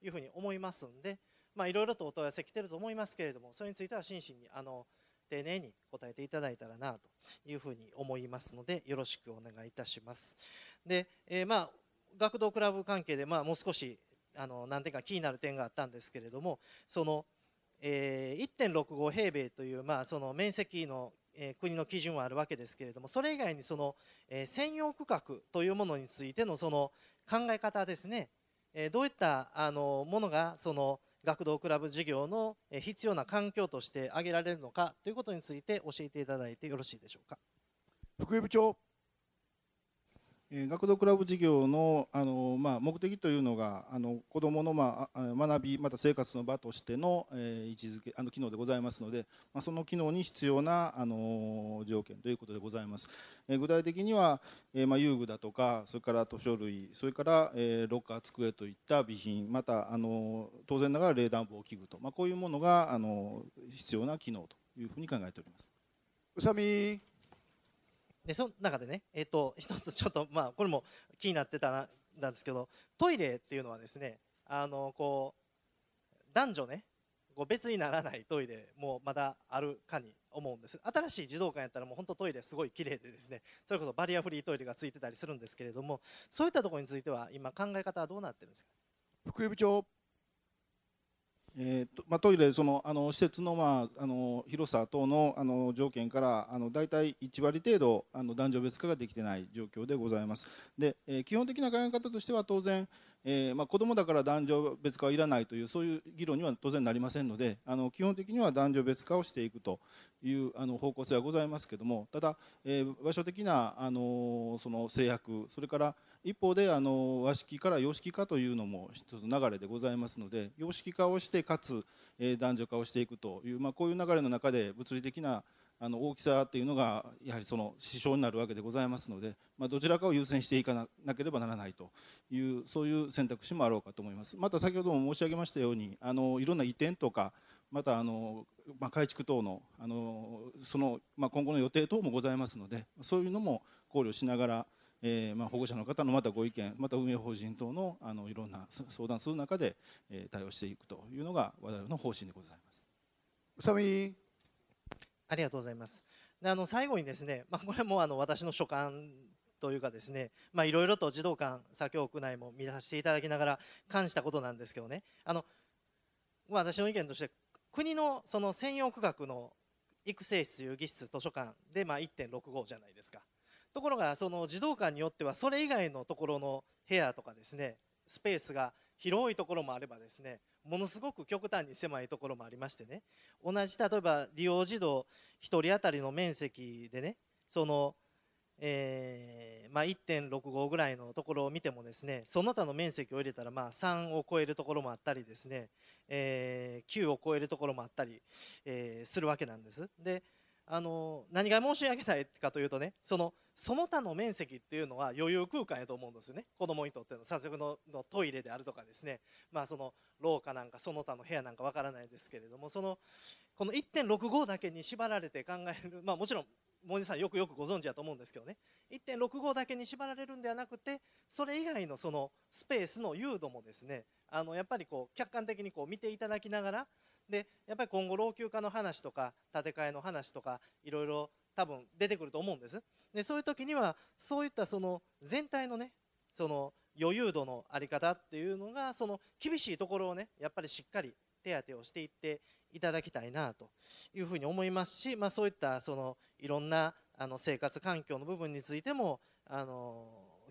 いうふうに思いますんでいろいろとお問い合わせ来てると思いますけれどもそれについては真摯にあの丁寧に答えていただいたらなというふうに思いますのでよろしくお願いいたします。で、えー、まあ学童クラブ関係で、まあ、もう少しあの何点か気になる点があったんですけれどもその、え1.65平米という、まあ、その面積のえ国の基準はあるわけですけれどもそれ以外にその、え専用区画というものについてのその考え方ですね、えどういったあのものがその学童クラブ事業の必要な環境として挙げられるのかということについて教えていただいてよろしいでしょうか。福井部長え学童クラブ事業のあ
の、まあ、目的というのがあの子どもの、まあ、学びまた生活の場としての、えー、位置づけあの機能でございますので、まあ、その機能に必要なあの条件ということでございます、え具体的には、えまあ、遊具だとかそれから図書類それから、えロッカー机といった備品またあの当然ながら冷暖房器具と、まあ、こういう
ものがあの必要な機能というふうに考えております宇佐美でその中でね、えーと、と 一つちょっと、まあ、これも気になってたななんですけどトイレっていうのはですねあのこう男女ねこう別にならないトイレもまだあるかに思うんです新しい児童館やったらもう本当トイレすごい綺麗でですねそれこそバリアフリートイレがついてたりするんですけれどもそういったところについては今考え方はどうなってるんですか福井部長えーとまあ、ト
イレそのあの施設の,、まあ、あの広さ等のあの条件からあの大体1割程度あの男女別化ができていない状況でございますで、えー、基本的な考え方としては当然、えーまあ、子どもだから男女別化はいらないというそういう議論には当然なりませんのであの基本的には男女別化をしていくというあの方向性はございますけどもただ、えー、場所的なあのその制約それから一方であの和式から洋式化というのも一つ流れでございますので洋式化をしてかつ、えー、男女化をしていくという、まあ、こういう流れの中で物理的なあの大きさっていうのがやはりその支障になるわけでございますので、まあ、どちらかを優先していかなければならないというそういう選択肢もあろうかと思いますまた先ほども申し上げましたようにあのいろんな移転とかまたあの、まあ、改築等のあのその、まあ、今後の予定等もございますのでそういうのも考慮しながら、えーまあ、保護者の方のまたご意見また運営法人等のあのいろんな相談する中で、えー、対応していくというのが我々の方針でございま
す。宇佐美ありがとうございます。であの最後にですね、まあ、これもあの私の所感というかですね、まあ、いろいろと児童館左京区内も見させていただきながら感じたことなんですけどねあの、私の意見として国のその専用区画の育成室遊戯室図書館でまあ1.65じゃないですかところがその児童館によってはそれ以外のところの部屋とかですねスペースが広いところもあればですねものすごく極端に狭いところもありましてね同じ例えば利用児童1人当たりの面積でねその、えー、まあ、1.65ぐらいのところを見てもですねその他の面積を入れたらまあ3を超えるところもあったりですね、えー、9を超えるところもあったり、えー、するわけなんです。であの何が申し上げたいかというとねそのその他の面積っていうのは余裕空間やと思うんですよね子供にとっての早速ののトイレであるとかですねまあその廊下なんかその他の部屋なんかわからないですけれどもそのこの1.65だけに縛られて考えるまあもちろんモさんよくよくご存知だと思うんですけどね1.65だけに縛られるんではなくてそれ以外のそのスペースの誘導もですねあのやっぱりこう客観的にこう見ていただきながらでやっぱり今後老朽化の話とか建て替えの話とかいろいろ多分出てくると思うんですでそういう時にはそういったその全体のねその余裕度の在り方っていうのがその厳しいところをねやっぱりしっかり手当てをしていっていただきたいなというふうに思いますし、まあ、そういったそのいろんなあの生活環境の部分についてもあの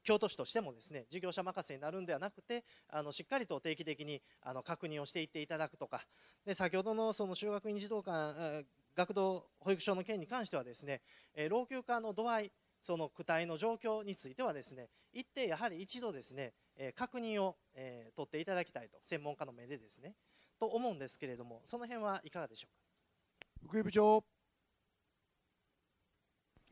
京都市としてもですね事業者任せになるんではなくてあのしっかりと定期的にあの確認をしていっていただくとかで先ほどのその就学院児童館学童保育所の件に関してはですね、え老朽化の度合いその躯体の状況についてはですね一定やはり一度ですね、え確認を、え取っていただきたいと専門家の目でですねと思うんですけれどもその辺はいかがでしょうか福井部長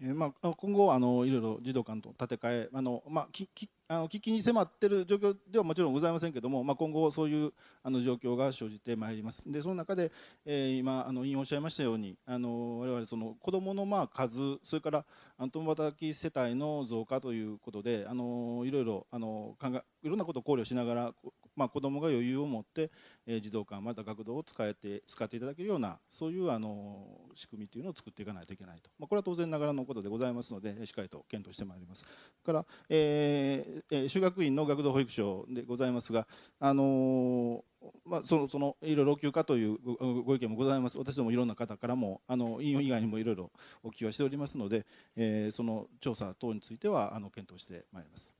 まあ、今後あのいろいろ児童館と建て替えあの、まあ、ききあの危機に迫っている状況ではもちろんございませんけども、まあ、今後、そういうあの状況が生じてまいります。でその中で、えー、今あの委員おっしゃいましたようにあの我々その子どものまあ数それから共働き世帯の増加ということであのいろいろあの考えいろんなことを考慮しながら、まあ、子どもが余裕を持って、えー、児童館また学童を使えて使っていただけるようなそういうあの仕組みというのを作っていかないといけないと、まあ、これは当然ながらのことでございますのでしっかりと検討してまいります。から、えーえ修学院の学童保育所でございますが、あのまあ、そのそのいろいろ老朽化というごご意見もございます、私どもいろんな方からも、あの委員以外にもいろいろお聞きはしておりますので、えー、その調査等についてはあの検討してまいります。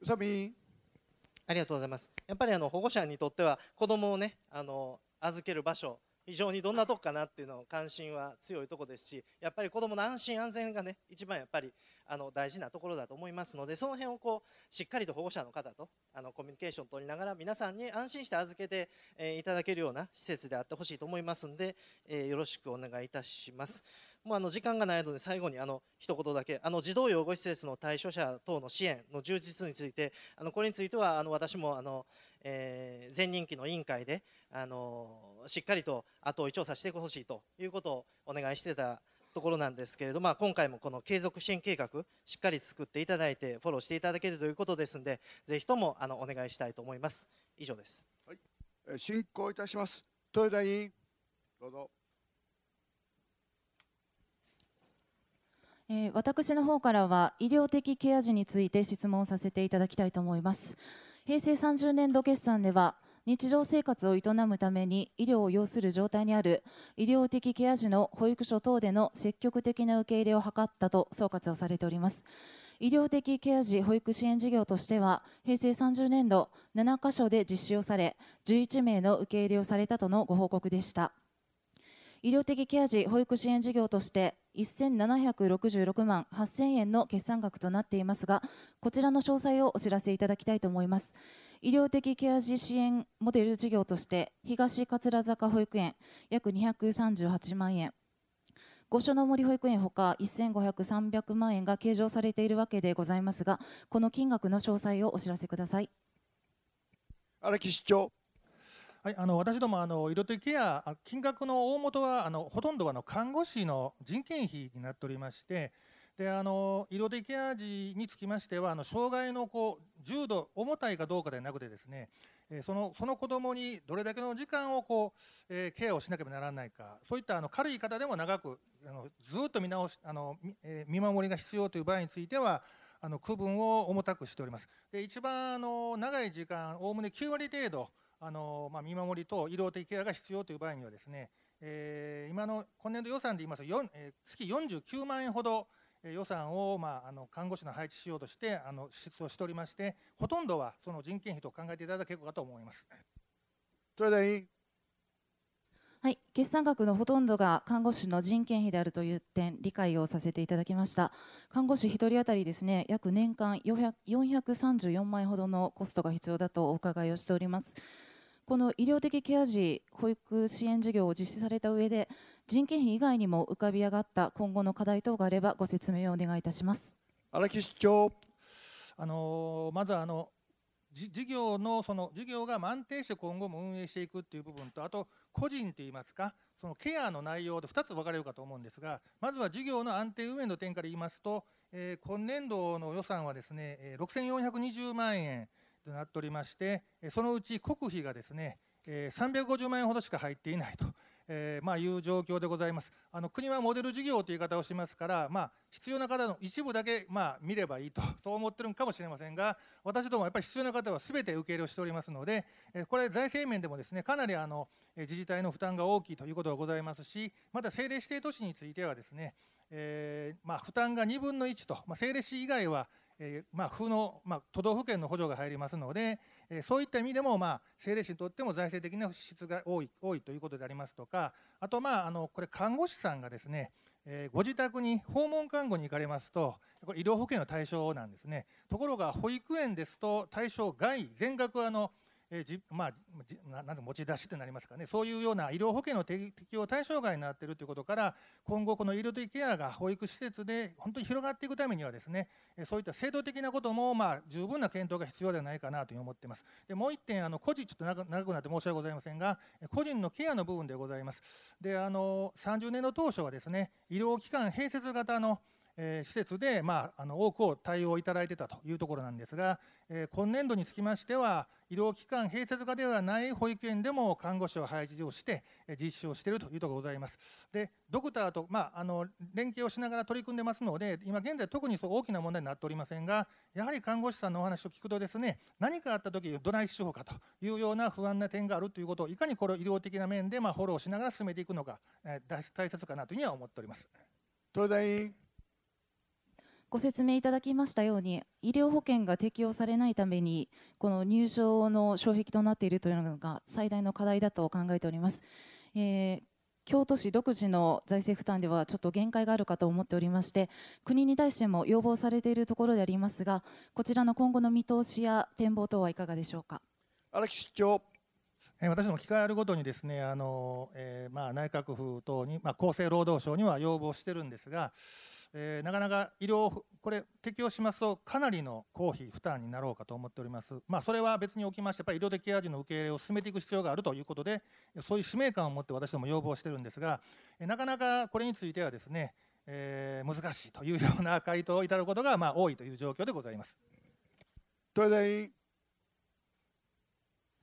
宇佐美ありがとうございます。やっぱりあの保護者にとっては子供をねあの預ける場所非常にどんなとこかなっていうの関心は強いとこですしやっぱり子どもの安心安全がね一番やっぱりあの大事なところだと思いますのでその辺をこうしっかりと保護者の方とあのコミュニケーションを取りながら皆さんに安心して預けて、えいただけるような施設であってほしいと思いますので、えよろしくお願いいたします。もうあの時間がないので最後にあの一言だけあの児童養護施設の対象者等の支援の充実についてあのこれについてはあの私もあの、えー、前任期の委員会であのしっかりと後追い調査してほしいということをお願いしてたところなんですけれど、まあ、今回もこの継続支援計画しっかり作っていただいてフォローしていただけるということですのでぜひともあのお願いしたいと思います以上です、はい、進行いたします豊田委員
どうぞ
えー、私の方からは医療的ケア児について質問させていただきたいと思います平成30年度決算では日常生活を営むために医療を要する状態にある医療的ケア児の保育所等での積極的な受け入れを図ったと総括をされております。医療的ケア児保育支援事業としては平成30年度7カ所で実施をされ11名の受け入れをされたとのご報告でした医療的ケア児保育支援事業として1766万8000円の決算額となっていますがこちらの詳細をお知らせいただきたいと思います。医療的ケア児支援モデル事業として東桂坂保育園約238万円五所の森保育園ほか1500、万円が計上されているわけでございますがこの金額の詳細をお知らせください
荒木市長はい、あの私どもあの医療的ケア金額の大元はあのほとんどあの看護師の人件費になっておりましてであの医療的ケア時につきましてはあの障害のこう重度重たいかどうかではなくてですねそのその子どもにどれだけの時間をこう、えー、ケアをしなければならないかそういったあの軽い方でも長くあのずっと見直しあの、えー、見守りが必要という場合についてはあの区分を重たくしております。で一番あの長い時間おおむね9割程度あの、まあ、見守りと医療的ケアが必要という場合にはですね、えー、今の今年度予算で言いますと、えー、月49万円ほど予算を、まあ、あの看護師の配置しようとしてあの支出をしておりましてほとんどはその人件費と考えていただければと思います。それでいい
はい、決算額のほとんどが看護師の人件費であるという点、理解をさせていただきました。看護師1人当たりですね、約年間434万円ほどのコストが必要だとお伺いをしております。この医療的ケア児保育支援事業を実施された上で人件費以外にも浮かび上がった今後の課題等があればご説
明をお願いいたします荒木市長あのまずあの事業のその事業が満定して今後も運営していくっていう部分とあと個人といいますかそのケアの内容で2つ分かれるかと思うんですがまずは事業の安定運営の点から言いますと、えー、今年度の予算はですね6420万円となっておりまして、そのうち国費がですね、350万円ほどしか入っていないと、えー、まあ、いう状況でございます。あの国はモデル事業という言い方をしますから、まあ、必要な方の一部だけ、まあ、見ればいいと、そう思ってるんかもしれませんが、私どもはやっぱり必要な方はすべて受け入れをしておりますので、えこれ、財政面でもですねかなりあのえ自治体の負担が大きいということがございますし、また政令指定都市についてはですね、えー、まあ、負担が2分の1と、まあ、政令市以外はえまあ、府の、まあ、都道府県の補助が入りますので、えそういった意味でも、まあ、政令市にとっても財政的な支出が多い多いということでありますとか、あと、まあ、あのこれ、看護師さんがですね、えご自宅に訪問看護に行かれますと、これ、医療保険の対象なんですね。ところが、保育園ですと、対象外、全額あの、えーじまあ、じななんで持ち出しってなりますかね、そういうような医療保険の適用対象外になっているということから、今後、この医療的ケアが保育施設で本当に広がっていくためにはです、ね、そういった制度的なことも、まあ、十分な検討が必要ではないかなという思っています。でもう一点あの個人ちょっと長くなって申し訳ございませんが、個人のケアの部分でございます。であの30年の当初はです、ね、医療機関併設型のえ施設で、まあ、あの多くを対応いただいてたというところなんですが、え今年度につきましては、医療機関併設化ではない保育園でも看護師を配置をして、実施をしているというところがございます。で、ドクターと、まあ、あの連携をしながら取り組んでますので、今現在、特にそう大きな問題になっておりませんが、やはり看護師さんのお話を聞くと、ですね何かあったとき、どないしようかというような不安な点があるということを、いかにこれを医療的な面でまあフォローしながら進めていくのが、え大切かなというふうには思っております。東大
ご説明いただきましたように医療保険が適用されないためにこの入賞の障壁となっているというのが最大の課題だと考えております。えー京都市独自の財政負担ではちょっと限界があるかと思っておりまして国に対しても要望されているところでありますがこちらの今後の見通しや展望等はいか
がでしょうか荒木市長私も機会あるごとにですねあの、えー、まあ内閣府等に、まあ、厚生労働省には要望してるんですが、えー、なかなか医療、これ、適用しますと、かなりの公費負担になろうかと思っております、まあ、それは別におきまして、やっぱり医療的ケア児の受け入れを進めていく必要があるということで、そういう使命感を持って私ども要望してるんですが、なかなかこれについてはですね、えー、難しいというような回答をいただくことがまあ多いという状況でございます。東大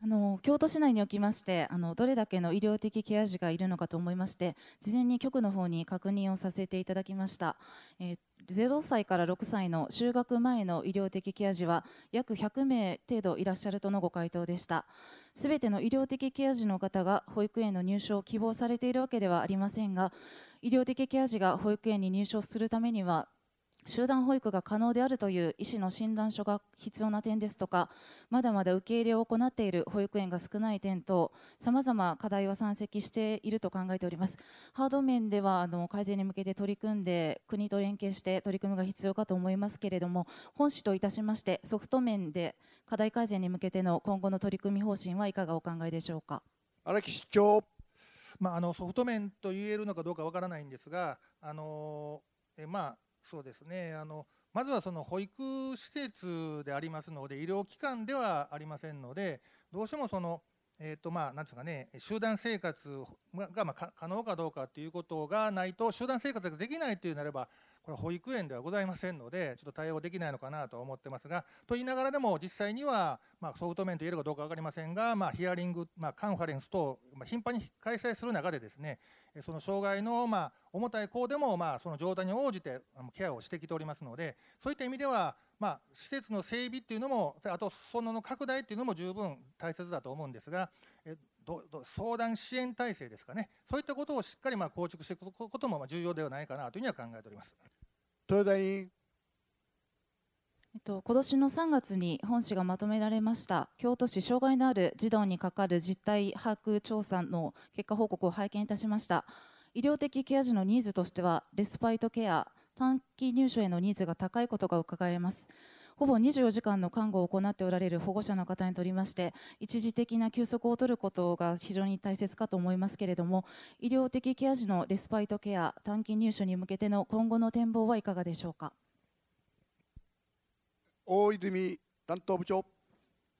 あの京都市内におきましてあのどれだけの医療的ケア児がいるのかと思いまして事前に局の方に確認をさせていただきました、えー、0歳から6歳の就学前の医療的ケア児は約100名程度いらっしゃるとのご回答でしたすべての医療的ケア児の方が保育園の入所を希望されているわけではありませんが医療的ケア児が保育園に入所するためには集団保育が可能であるという医師の診断書が必要な点ですとか、まだまだ受け入れを行っている保育園が少ない点とさまざま課題は山積していると考えております。ハード面ではあの改善に向けて取り組んで、国と連携して取り組みが必要かと思いますけれども、本市といたしまして、ソフト面で課題改善に向けての今後の取り組み方針はいかがお考えでしょうか。
荒木市長、ま
あ、
あのソフト面と言えるのかどうかわからないんですが、あのえまあそうですねあのまずはその保育施設でありますので、医療機関ではありませんので、どうしてもその、えーとまあ、なんですかね、集団生活がま可能かどうかということがないと、集団生活ができないというなれば、これは保育園ではございませんので、ちょっと対応できないのかなと思ってますが、と言いながらでも、実際には、まソフト面と言えるかどうか分かりませんが、まヒアリング、まカンファレンス等、ま頻繁に開催する中で、ですねその障害の、ま重たい子でも、まあ、その状態に応じてケアをしてきておりますので、そういった意味では、まあ、施設の整備っていうのも、あと、その拡大っていうのも十分大切だと思うんですが、相談支援体制ですかね、そういったことをしっかりまあ構築していくこともま重要ではないかなというふうには考えております豊田委員。えっと、今年の3月に本市がまと
められました京都市障害のある児童にかかる実態把握調査の結果報告を拝見いたしました医療的ケア児のニーズとしてはレスパイトケア短期入所へのニーズが高いことが伺えますほぼ24時間の看護を行っておられる保護者の方にとりまして一時的な休息を取ることが非常に大切かと思いますけれども医療的ケア時のレスパイトケア短期入所に向けての今後の展望はいかがでしょう
か大泉担当部長。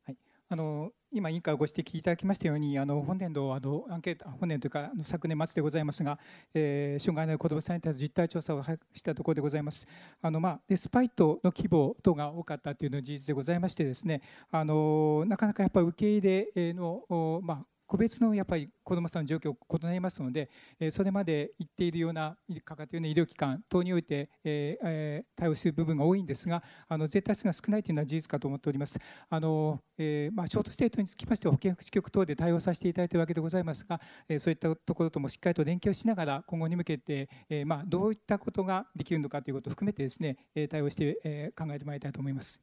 はい、あの今、委員からご指摘いただきましたように、あの本年度、あのアンケート、本年というか、昨年末でございますが、えー、障害のある子どもさんに対する実態調査をしたところでございます。あのまあ、デスパイトの規模等が多かったというのは事実でございましてですね、あのなかなかやっぱり受け入れの、まあ、個別のやっぱり子どもさんの状況異なりますので、えそれまで行っているようなかかっているような医療機関等において、ええ対応する部分が多いんですがあの絶対数が少ないというのは事実かと思っておりますあの、えまあ、ショートステートにつきましては保健福祉局等で対応させていただいているわけでございますが、えそういったところともしっかりと連携をしながら今後に向けて、えまあ、どういったことができるのかということを含めてですね対応して、え考えてまいりたいと思います。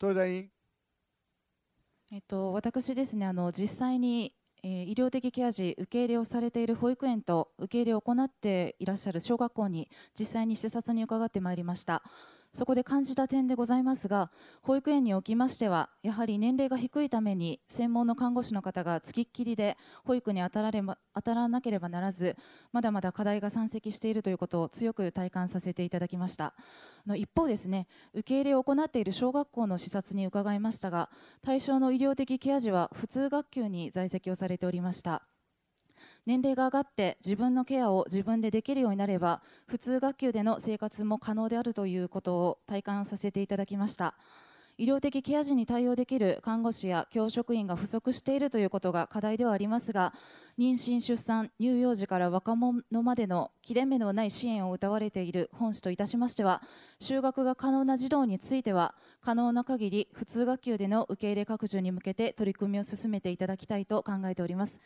東大
えっと、私ですねあの実際に、えー、医療的ケア児受け入れをされている保育園と受け入れを行っていらっしゃる小学校に実際に視察に伺ってまいりました。そこで感じた点でございますが保育園におきましてはやはり年齢が低いために専門の看護師の方がつきっきりで保育に当たられば当たらなければならずまだまだ課題が山積しているということを強く体感させていただきましたの一方ですね受け入れを行っている小学校の視察に伺いましたが対象の医療的ケア児は普通学級に在籍をされておりました。年齢が上がって自分のケアを自分でできるようになれば普通学級での生活も可能であるということを体感させていただきました医療的ケア児に対応できる看護師や教職員が不足しているということが課題ではありますが妊娠・出産乳幼児から若者までの切れ目のない支援を謳われている本市といたしましては就学が可能な児童については可能な限り普通学級での受け入れ拡充に向けて取り組みを進めていただきたいと考えております。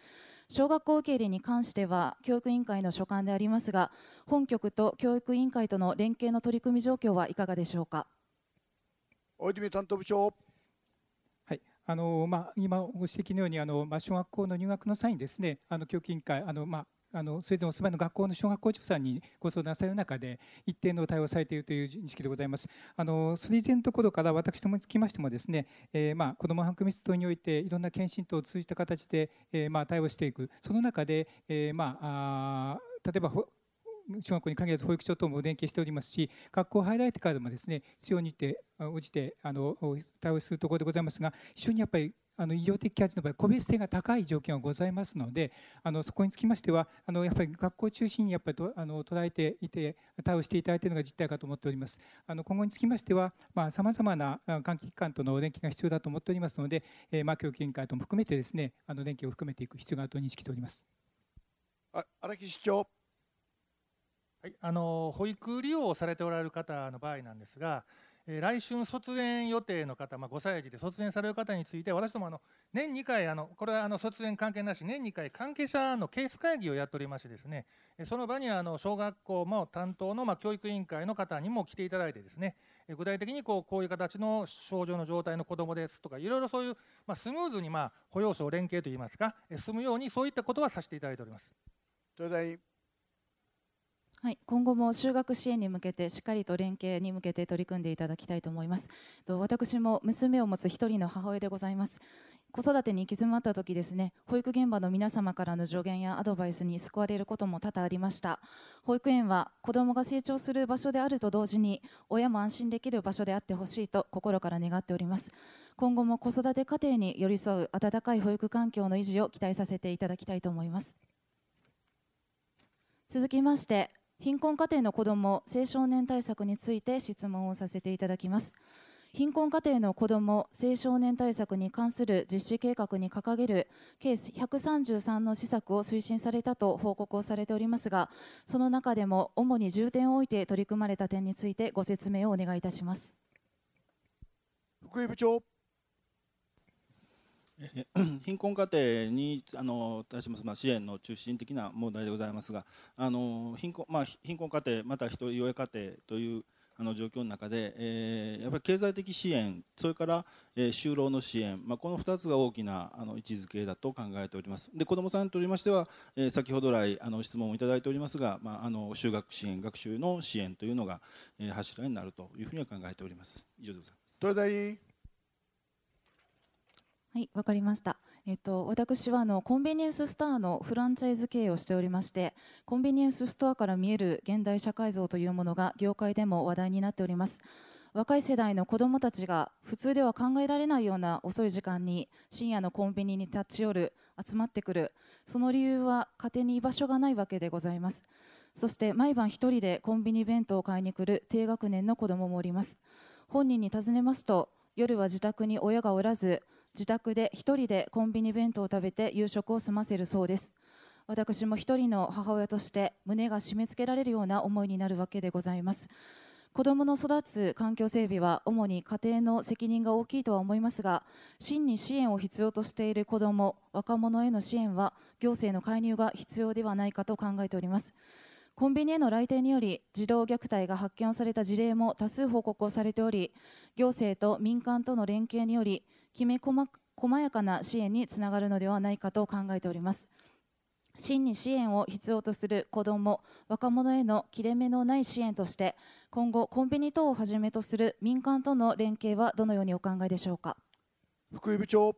小学校受け入れに関しては教育委員会の所管でありますが本局と教育委員会との連携の取り組み状況はいかがでしょうか
大泉担当部長あのまあ、今ご指摘のようにあの、まあ、小学校の入学の際にですねあの教育委員会あの、まあ、あのそれぞれデお住まいの学校の小学校長さんにご相談される中で一定の対応されているという認識でございます。あのそれ以前のところから私どもにつきましてもですね、えー、まあ子ども博密等においていろんな検診等を通じた形で、えー、まあ対応していくその中で、えー、まああ例えば小学校に限らず保育所等も連携しておりますし学校入られてからもですね必要に応じてあの対応するところでございますが非常にやっぱりあの医療的ケア児の場合個別性が高い状況がございますのであのそこにつきましてはあのやっぱり学校中心にやっぱりとあの捉えていて対応していただいているのが実態かと思っておりますあの今後につきましてはさまざ、まな換気機関との連携が必要だと思っておりますので、えー、まあ教育委員会とも含めてですねあの連携を含めていく必要があると認識しております
荒木市長はい、あの保育利用をされておられる方の場合なんですが、来春卒園予定の方、まあ、5歳児で卒園される方について、私どもあの年2回あの、これはあの卒園関係なし、年2回、関係者のケース会議をやっておりまして、ですねその場にあの小学校も担当のまあ教育委員会の方にも来ていただいて、ですね具体的にこうこういう形の症状の状態の子どもですとか、いろいろそういう、まあ、スムーズにまあ保養省連携といいますか、進むように、そういったことはさせていただいております。
はい、今後も就学支援に向けてしっかりと連携に向けて取り組んでいただきたいと思いますと私も娘を持つ一人の母親でございます子育てに行き詰まった時ですね保育現場の皆様からの助言やアドバイスに救われることも多々ありました保育園は子どもが成長する場所であると同時に親も安心できる場所であってほしいと心から願っております今後も子育て家庭に寄り添う温かい保育環境の維持を期待させていただきたいと思います続きまして貧困家庭の子ども青少年対策について質問をさせていただきます貧困家庭の子ども青少年対策に関する実施計画に掲げるケース133の施策を推進されたと報告をされておりますがその中でも主に重点を置いて取り組まれた点についてご説明をお願いいたします
福井部長 貧困家庭にあの対します、まあ、支援の中心的な問題でございますがあの貧困,、まあ、貧困家庭またひとり親家庭というあの状況の中で、えー、やっぱり経済的支援それから、え就労の支援、まあ、この2つが大きなあの位置づけだと考えておりますで子どもさんにとりましては、えー、先ほど来あの質問をいただいておりますが、まあ、あの就学支援学習の支援というのが、えー、柱になるというふうには考えております以上でございます東大
はい、わかりました。えっと、私はあのコンビニエンスストアのフランチャイズ経営をしておりまして、コンビニエンスストアから見える現代社会像というものが業界でも話題になっております。若い世代の子どもたちが普通では考えられないような遅い時間に深夜のコンビニに立ち寄る集まってくるその理由は家庭に居場所がないわけでございますそして毎晩1人でコンビニ弁当を買いに来る低学年の子どももおります本人に尋ねますと夜は自宅に親がおらず自宅で1人でコンビニ弁当を食べて夕食を済ませるそうです私も1人の母親として胸が締め付けられるような思いになるわけでございます子どもの育つ環境整備は主に家庭の責任が大きいとは思いますが真に支援を必要としている子ども若者への支援は行政の介入が必要ではないかと考えておりますコンビニへの来店により児童虐待が発見をされた事例も多数報告をされており行政と民間との連携によりきめ細やかな支援につながるのではないかと考えております。真に支援を必要とする子ども、若者への切れ目のない支援として、今後、コンビニ等をはじめとする民間との連携はどのようにお考えでしょうか。
福井部長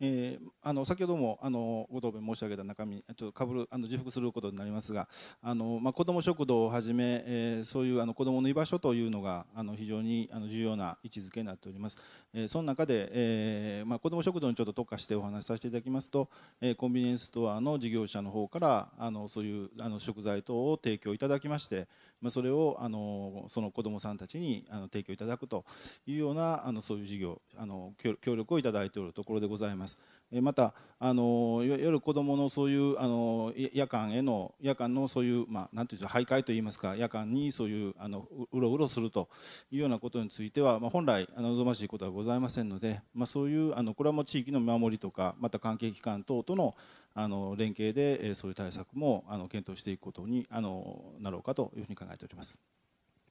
えー、あの先ほどもあのご答弁申し上げた中身ちょっとかぶるあの自負することになりますがあの、まあ、子ども食堂をはじめ、えー、そういうあの子どもの居場所というのがあの非常にあの重要な位置づけになっております、えー、その中で、えーまあ、子ども食堂にちょっと特化してお話しさせていただきますと、えー、コンビニエンスストアの事業者の方からあのそういうあの食材等を提供いただきまして、まあ、それをあのその子どもさんたちにあの提供いただくというようなあのそういう事業あの協力をいただいておるところでございます。またあのいわゆる子どものそういうあの夜間への夜間のそういう、まあ、て言うんで徘徊といいますか夜間にそういうあのうろうろするというようなことについては、まあ、本来望ましいことはございませんので、まあ、そういうあのこれはもう地域の見守りとかまた関係機関等とのあの連携でそういう対策もあの検討していくことにあのなろうかというふうに考えております。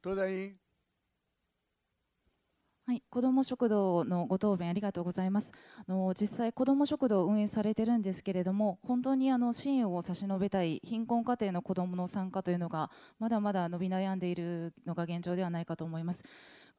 東大
はい、子ども食堂のご答弁ありがとうございます。あの実際、子ども食堂を運営されてるんですけれども、本当にあの支援を差し伸べたい貧困家庭の子どもの参加というのが、まだまだ伸び悩んでいるのが現状ではないかと思います。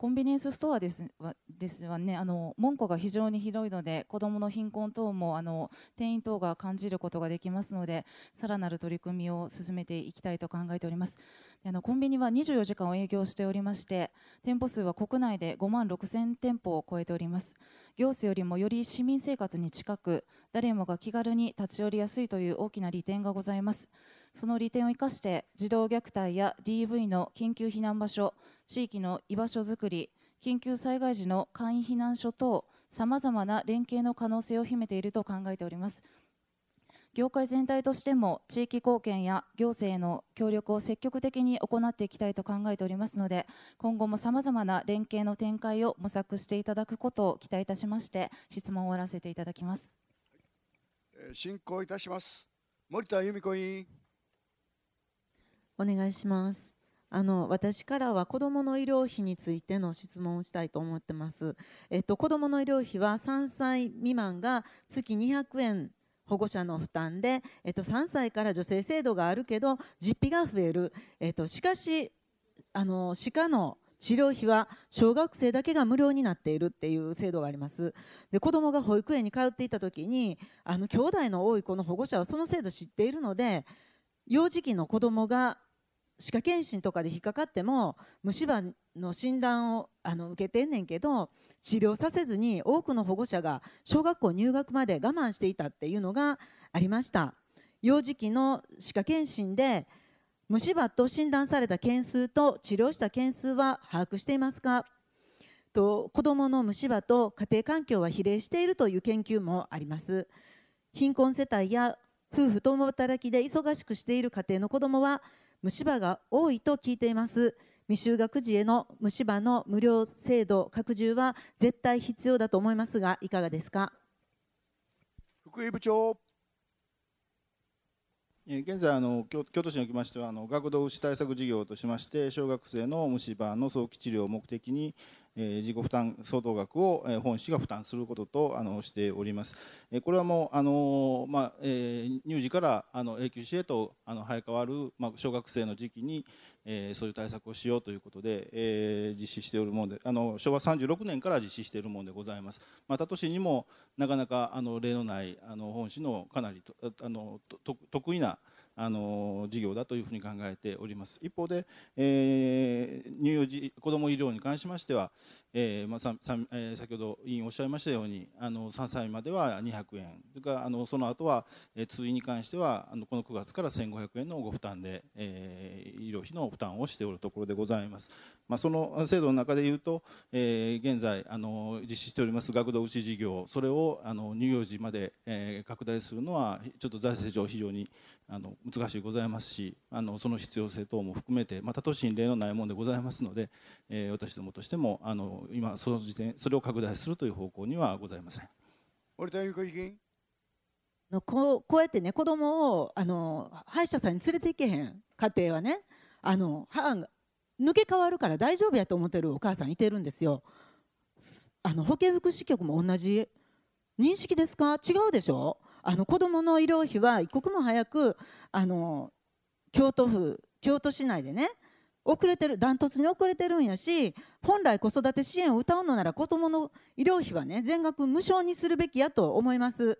コンビニエンスストアですはですはねあの門戸が非常に広いので子どもの貧困等もあの店員等が感じることができますのでさらなる取り組みを進めていきたいと考えておりますあのコンビニは24時間を営業しておりまして店舗数は国内で5万6000店舗を超えております行政よりもより市民生活に近く誰もが気軽に立ち寄りやすいという大きな利点がございますその利点を生かして児童虐待や DV の緊急避難場所地域の居場所づくり緊急災害時の簡易避難所等さまざまな連携の可能性を秘めていると考えております業界全体としても地域貢献や行政への協力を積極的に行っていきたいと考えておりますので今後もさまざまな連携の展開を模索していただくことを期待いたしまして質問を終わらせていただきます
進行いたします森田由美子委員
お願いしますあの私からは子どもの医療費についての質問をしたいと思ってます、えっと、子どもの医療費は3歳未満が月200円保護者の負担で、えっと、3歳から助成制度があるけど実費が増える、えっと、しかしあの歯科の治療費は小学生だけが無料になっているっていう制度がありますで子どもが保育園に通っていた時にあの兄弟の多い子の保護者はその制度知っているので幼児期の子どもが歯科検診とかで引っかかっても虫歯の診断をあの受けてんねんけど治療させずに多くの保護者が小学校入学まで我慢していたっていうのがありました幼児期の歯科検診で虫歯と診断された件数と治療した件数は把握していますかと子どもの虫歯と家庭環境は比例しているという研究もあります貧困世帯や夫婦共働きで忙しくしている家庭の子どもは虫歯が多いと聞いています。未就学児への虫歯の無料制度拡充は絶対必要だと思いますが、いかがですか。
福井部長。現在あの京、都市におきましてはあの、学童牛対策事業としまして、小学生の虫歯の早期治療を目的に、自己負担相当額を本市が負担することとあのしております。これはもうあの、まあ、入児からあの永久死へとあの生え変わる、まあ、小学生の時期にそういう対策をしようということで実施しておるものであの昭和三十六年から実施しているものでございます。また都市にもなかなかあの例のないあの本市のかなりとあの得意なあの事業だというふうに考えております一方で、えー、乳幼児子ども医療に関しましては、えーまあささえー、先ほど委員おっしゃいましたようにあの3歳までは200円それからあのその後は、えー、通院に関してはあのこの9月から1500円のご負担で、えー、医療費の負担をしておるところでございます、まあ、その制度の中でいうと、えー、現在あの実施しております学童内事業それをあの乳幼児まで、えー、拡大するのはちょっと財政上非常にあの難しいございますしあのその必要性等も含めてまた都心例のないものでございますので、えー、私どもとしてもあの今その時点それを拡大するという方向にはございません。
森田議員こうこうやってね
子供をあを歯医者さんに連れていけへん家庭はねあの歯が抜け替わるから大丈夫やと思ってるお母さんいてるんですよ。あの保健福祉局も同じ認識ですか違うでしょあの子どもの医療費は一刻も早くあの京都府京都市内でね遅れてるダントツに遅れてるんやし本来子育て支援をうたうのなら子どもの医療費はね全額無償にするべきやと思います。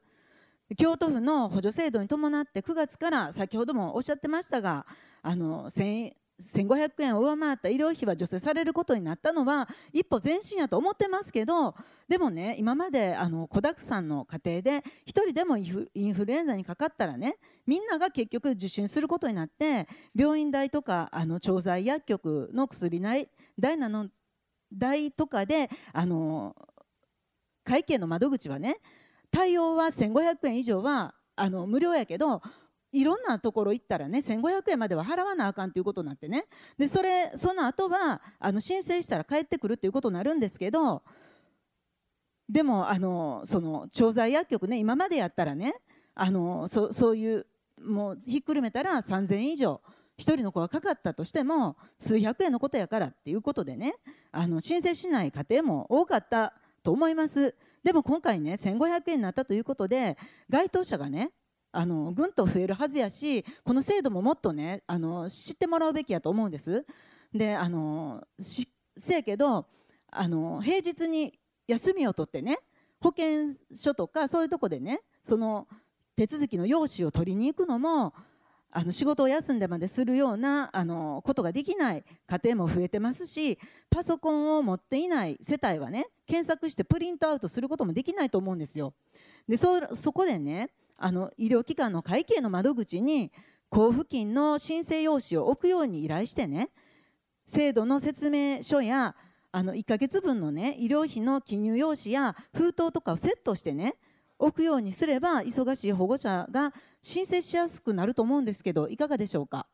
京都府の補助制度に伴って9月から先ほどもおっしゃってましたがあの1000 1500円を上回った医療費は助成されることになったのは一歩前進やと思ってますけどでもね今まであの子だくさんの家庭で1人でもインフルエンザにかかったらねみんなが結局受診することになって病院代とかあの調剤薬局の薬代代なの代とかであの会計の窓口はね対応は1500円以上はあの無料やけどいろんなところ行ったらね1500円までは払わなあかんということになってねでそれその後はあの申請したら帰ってくるということになるんですけどでもあのその調剤薬局ね今までやったらねあのそそういうもうひっくるめたら3000円以上1人の子がかかったとしても数百円のことやからっていうことでねあの申請しない家庭も多かったと思います。でも今回ね1500円になったということで該当者がねあのぐんと増えるはずやしこの制度ももっとねあの知ってもらうべきやと思うんです。であのしせやけどあの平日に休みを取ってね保健所とかそういうとこでねその手続きの用紙を取りに行くのもあの仕事を休んでまでするようなあのことができない家庭も増えてますしパソコンを持っていない世帯はね検索してプリントアウトすることもできないと思うんですよ。でそこでねあの医療機関の会計の窓口に交付金の申請用紙を置くように依頼してね制度の説明書やあの1ヶ月分の、ね、医療費の記入用紙や封筒とかをセットしてね置くようにすれば忙しい保護者が申請しやすくなると思うんですけどいかがでしょうか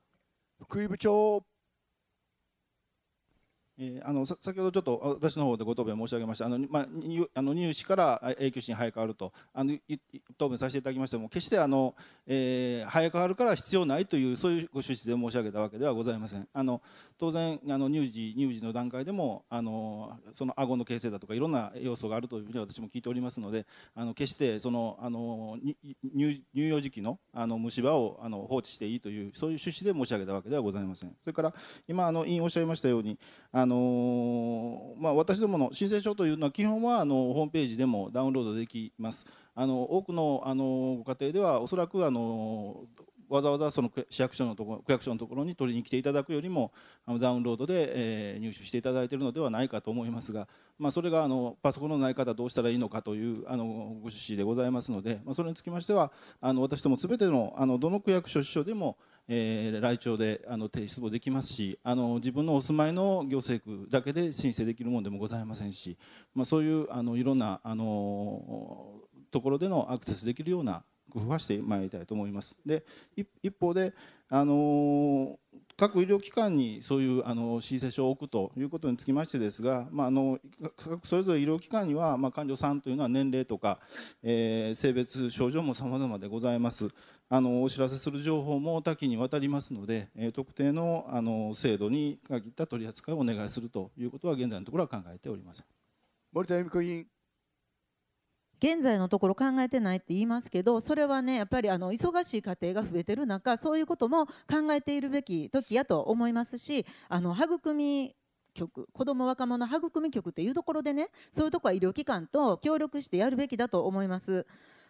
福井部長えー、あの先ほどちょっと私の方でご答弁申し上げましたあの、まあ、あの入試から永久歯に生え変わるとあの答弁させていただきましても決してあの、えー、生え変わるから必要ないというそういうご趣旨で申し上げたわけではございませんあの当然あの乳児乳児の段階でもあのその顎の形成だとかいろんな要素があるというふうに私も聞いておりますのであの決してそのあの乳幼児期のあの虫歯をあの放置していいというそういう趣旨で申し上げたわけではございませんそれから今あの委員おっしゃいましたようにああのまあ、私どもの申請書というのは基本はあのホームページでもダウンロードできます。あの多くのあのご家庭ではおそらくあのわざわざその市役所のところ区役所のところに取りに来ていただくよりもあのダウンロードで、えー、入手していただいているのではないかと思いますが、まあ、それがあのパソコンのない方どうしたらいいのかというあのご趣旨でございますので、まあ、それにつきましてはあの私どもすべてのあのどの区役所支所でもえー、来庁であの提出もできますしあの自分のお住まいの行政区だけで申請できるものでもございませんし、まあ、そういうあのいろんなあのところでのアクセスできるような工夫はしてまいりたいと思います。で一方で、あの各医療機関にそういうあの申請書を置くということにつきましてですが、まあ、あのそれぞれ医療機関には、まあ、患者さんというのは年齢とか、えー、性別症状も様々でございますあのお知らせする情報も多岐にわたりますので、えー、特定のあの制度に限った取り扱いをお願いするということは現在のところは考えておりません森田由美子委員
現在のところ考えてないって言いますけどそれはねやっぱりあの忙しい家庭が増えてる中そういうことも考えているべき時やと思いますしあの育み局子ども若者育み局っていうところでねそういうとこは医療機関と協力してやるべきだと思います。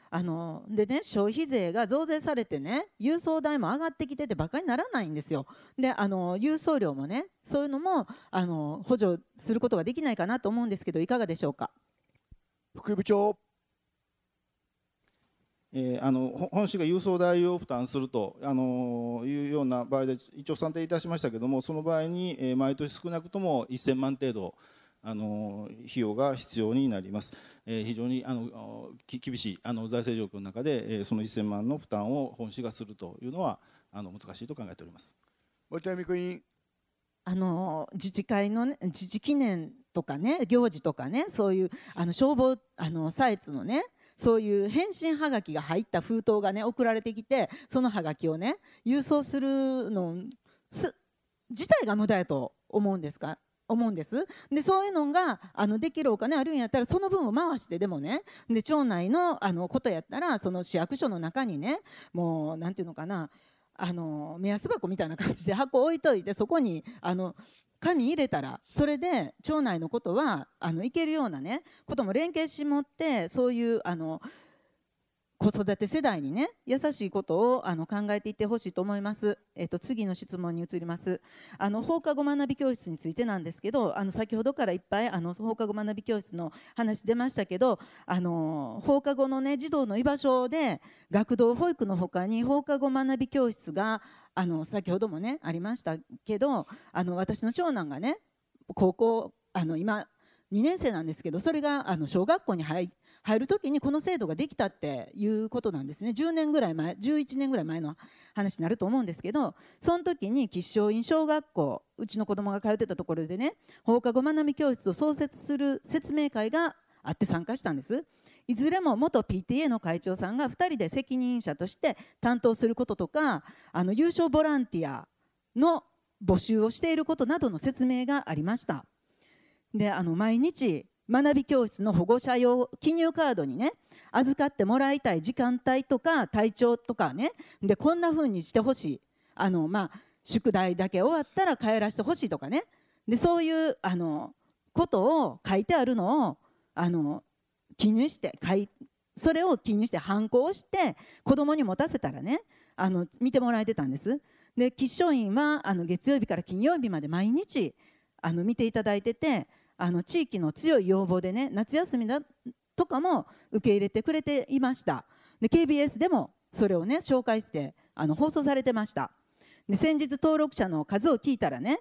あのでね消費税が増税されてね郵送代も上がってきててバカにならないんですよ。であの郵送料もねそういうのもあの補助することができないかなと思うんですけどいかがでしょうか。
副部長えー、あの本市が郵送代を負担すると、あのいうような場合で一応算定いたしましたけどもその場合に、えー、毎年少なくとも1000万程度あの費用が必要になります、えー、非常にあの厳しいあの財政状況の中で、えー、その1000万の負担を本市がするというのはあの難しいと考えております持山君委員
あ
の自治会の、ね、自治記念とかね行事とかねそういうあの消防あのサイツのねそういう返信はがきが入った封筒がね送られてきてそのはがきをね郵送するのす自体が無駄やと思うんですか思うんですでそういうのがあのできるお金あるんやったらその分を回してでもねで町内のあのことやったらその市役所の中にねもう何て言うのかなあの目安箱みたいな感じで箱置いといてそこにあの紙入れたらそれで町内のことはあのいけるようなねことも連携しもってそういうあの子育て世代にね優しいことをあの考えていってほしいと思います、えと、次の質問に移りますあの放課後学び教室についてなんですけどあの先ほどからいっぱいあの放課後学び教室の話出ましたけどあの放課後の、ね、児童の居場所で学童保育のほかに放課後学び教室があの先ほどもねありましたけどあの私の長男がね高校あの今2年生なんですけどそれがあの小学校に入って入る時にこの制度ができたっていうことなんですね10年ぐらい前11年ぐらい前の話になると思うんですけどその時に吉祥院小学校うちの子供が通ってたところでね放課後学び教室を創設する説明会があって参加したんです。いずれも元 PTA の会長さんが2人で責任者として担当することとかあの優勝ボランティアの募集をしていることなどの説明がありました。であの毎日学び教室の保護者用記入カードにね預かってもらいたい時間帯とか体調とかねでこんな風にしてほしいあの、まあ、宿題だけ終わったら帰らせてほしいとかねでそういうあのことを書いてあるのをあの記入して書いそれを記入して反抗して子供に持たせたらねあの見てもらえてたんです。で喫書院はあの月曜日から金曜日まで毎日あの見ていただいててあの地域の強い要望でね夏休みだとかも受け入れてくれていましたで KBS でもそれをね紹介してあの放送されてましたで先日登録者の数を聞いたらね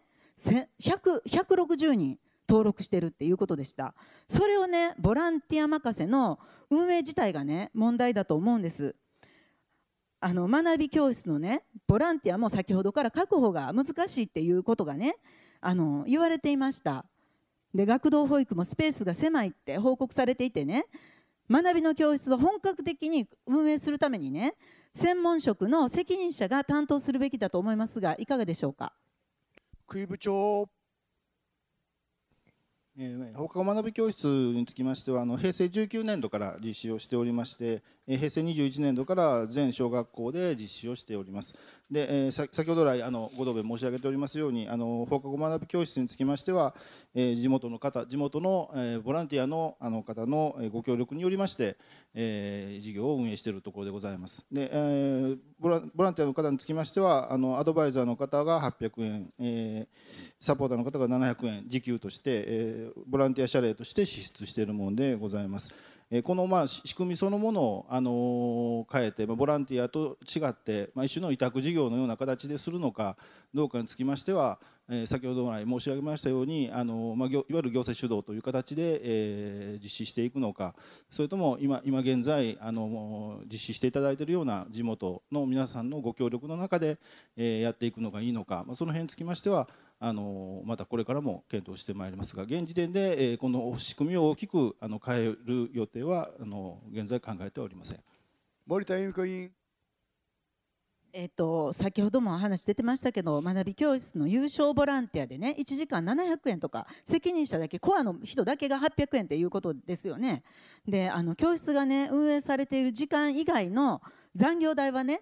160人登録してるっていうことでしたそれをねボランティア任せの運営自体がね問題だと思うんですあの学び教室のねボランティアも先ほどから確保が難しいっていうことがねあの言われていましたで学童保育もスペースが狭いって報告されていてね学びの教室は本格的に運営するためにね専門職の責任者が担当するべきだと思いますがいかがでしょうか。
区部長え放課後学び教室につきましてはあの平成19年度から実施をしておりまして平成21年度から全小学校で実施をしております。で、えー、先ほど来あのご答弁申し上げておりますようにあの放課後学び教室につきましては、えー、地元の方地元の、えー、ボランティアのあの方のご協力によりまして、えー、事業を運営しているところでございます。で、えー、ボラボランティアの方につきましてはあのアドバイザーの方が800円、えー、サポーターの方が700円時給として、えー、ボランティア謝礼として支出しているものでございます。えこのまあ仕組みそのものを、あの変えて、ボランティアと違って、まあ、一種の委託事業のような形でするのかどうかにつきましては、え先ほど来申し上げましたようにあの、まあ、いわゆる行政主導という形で、えー、実施していくのかそれとも今今現在あの実施していただいているような地元の皆さんのご協力の中で、えー、やっていくのがいいのか、まあ、その辺につきましてはあのまたこれからも検討してまいりますが現時点で、えー、この仕組みを大きくあの変える予定はあの現在考えておりません。森田由美子委員
えっと、先ほども話出てましたけど学び教室の優勝ボランティアでね1時間700円とか責任者だけコアの人だけが800円っていうことですよね。であの教室がね運営されている時間以外の残業代はね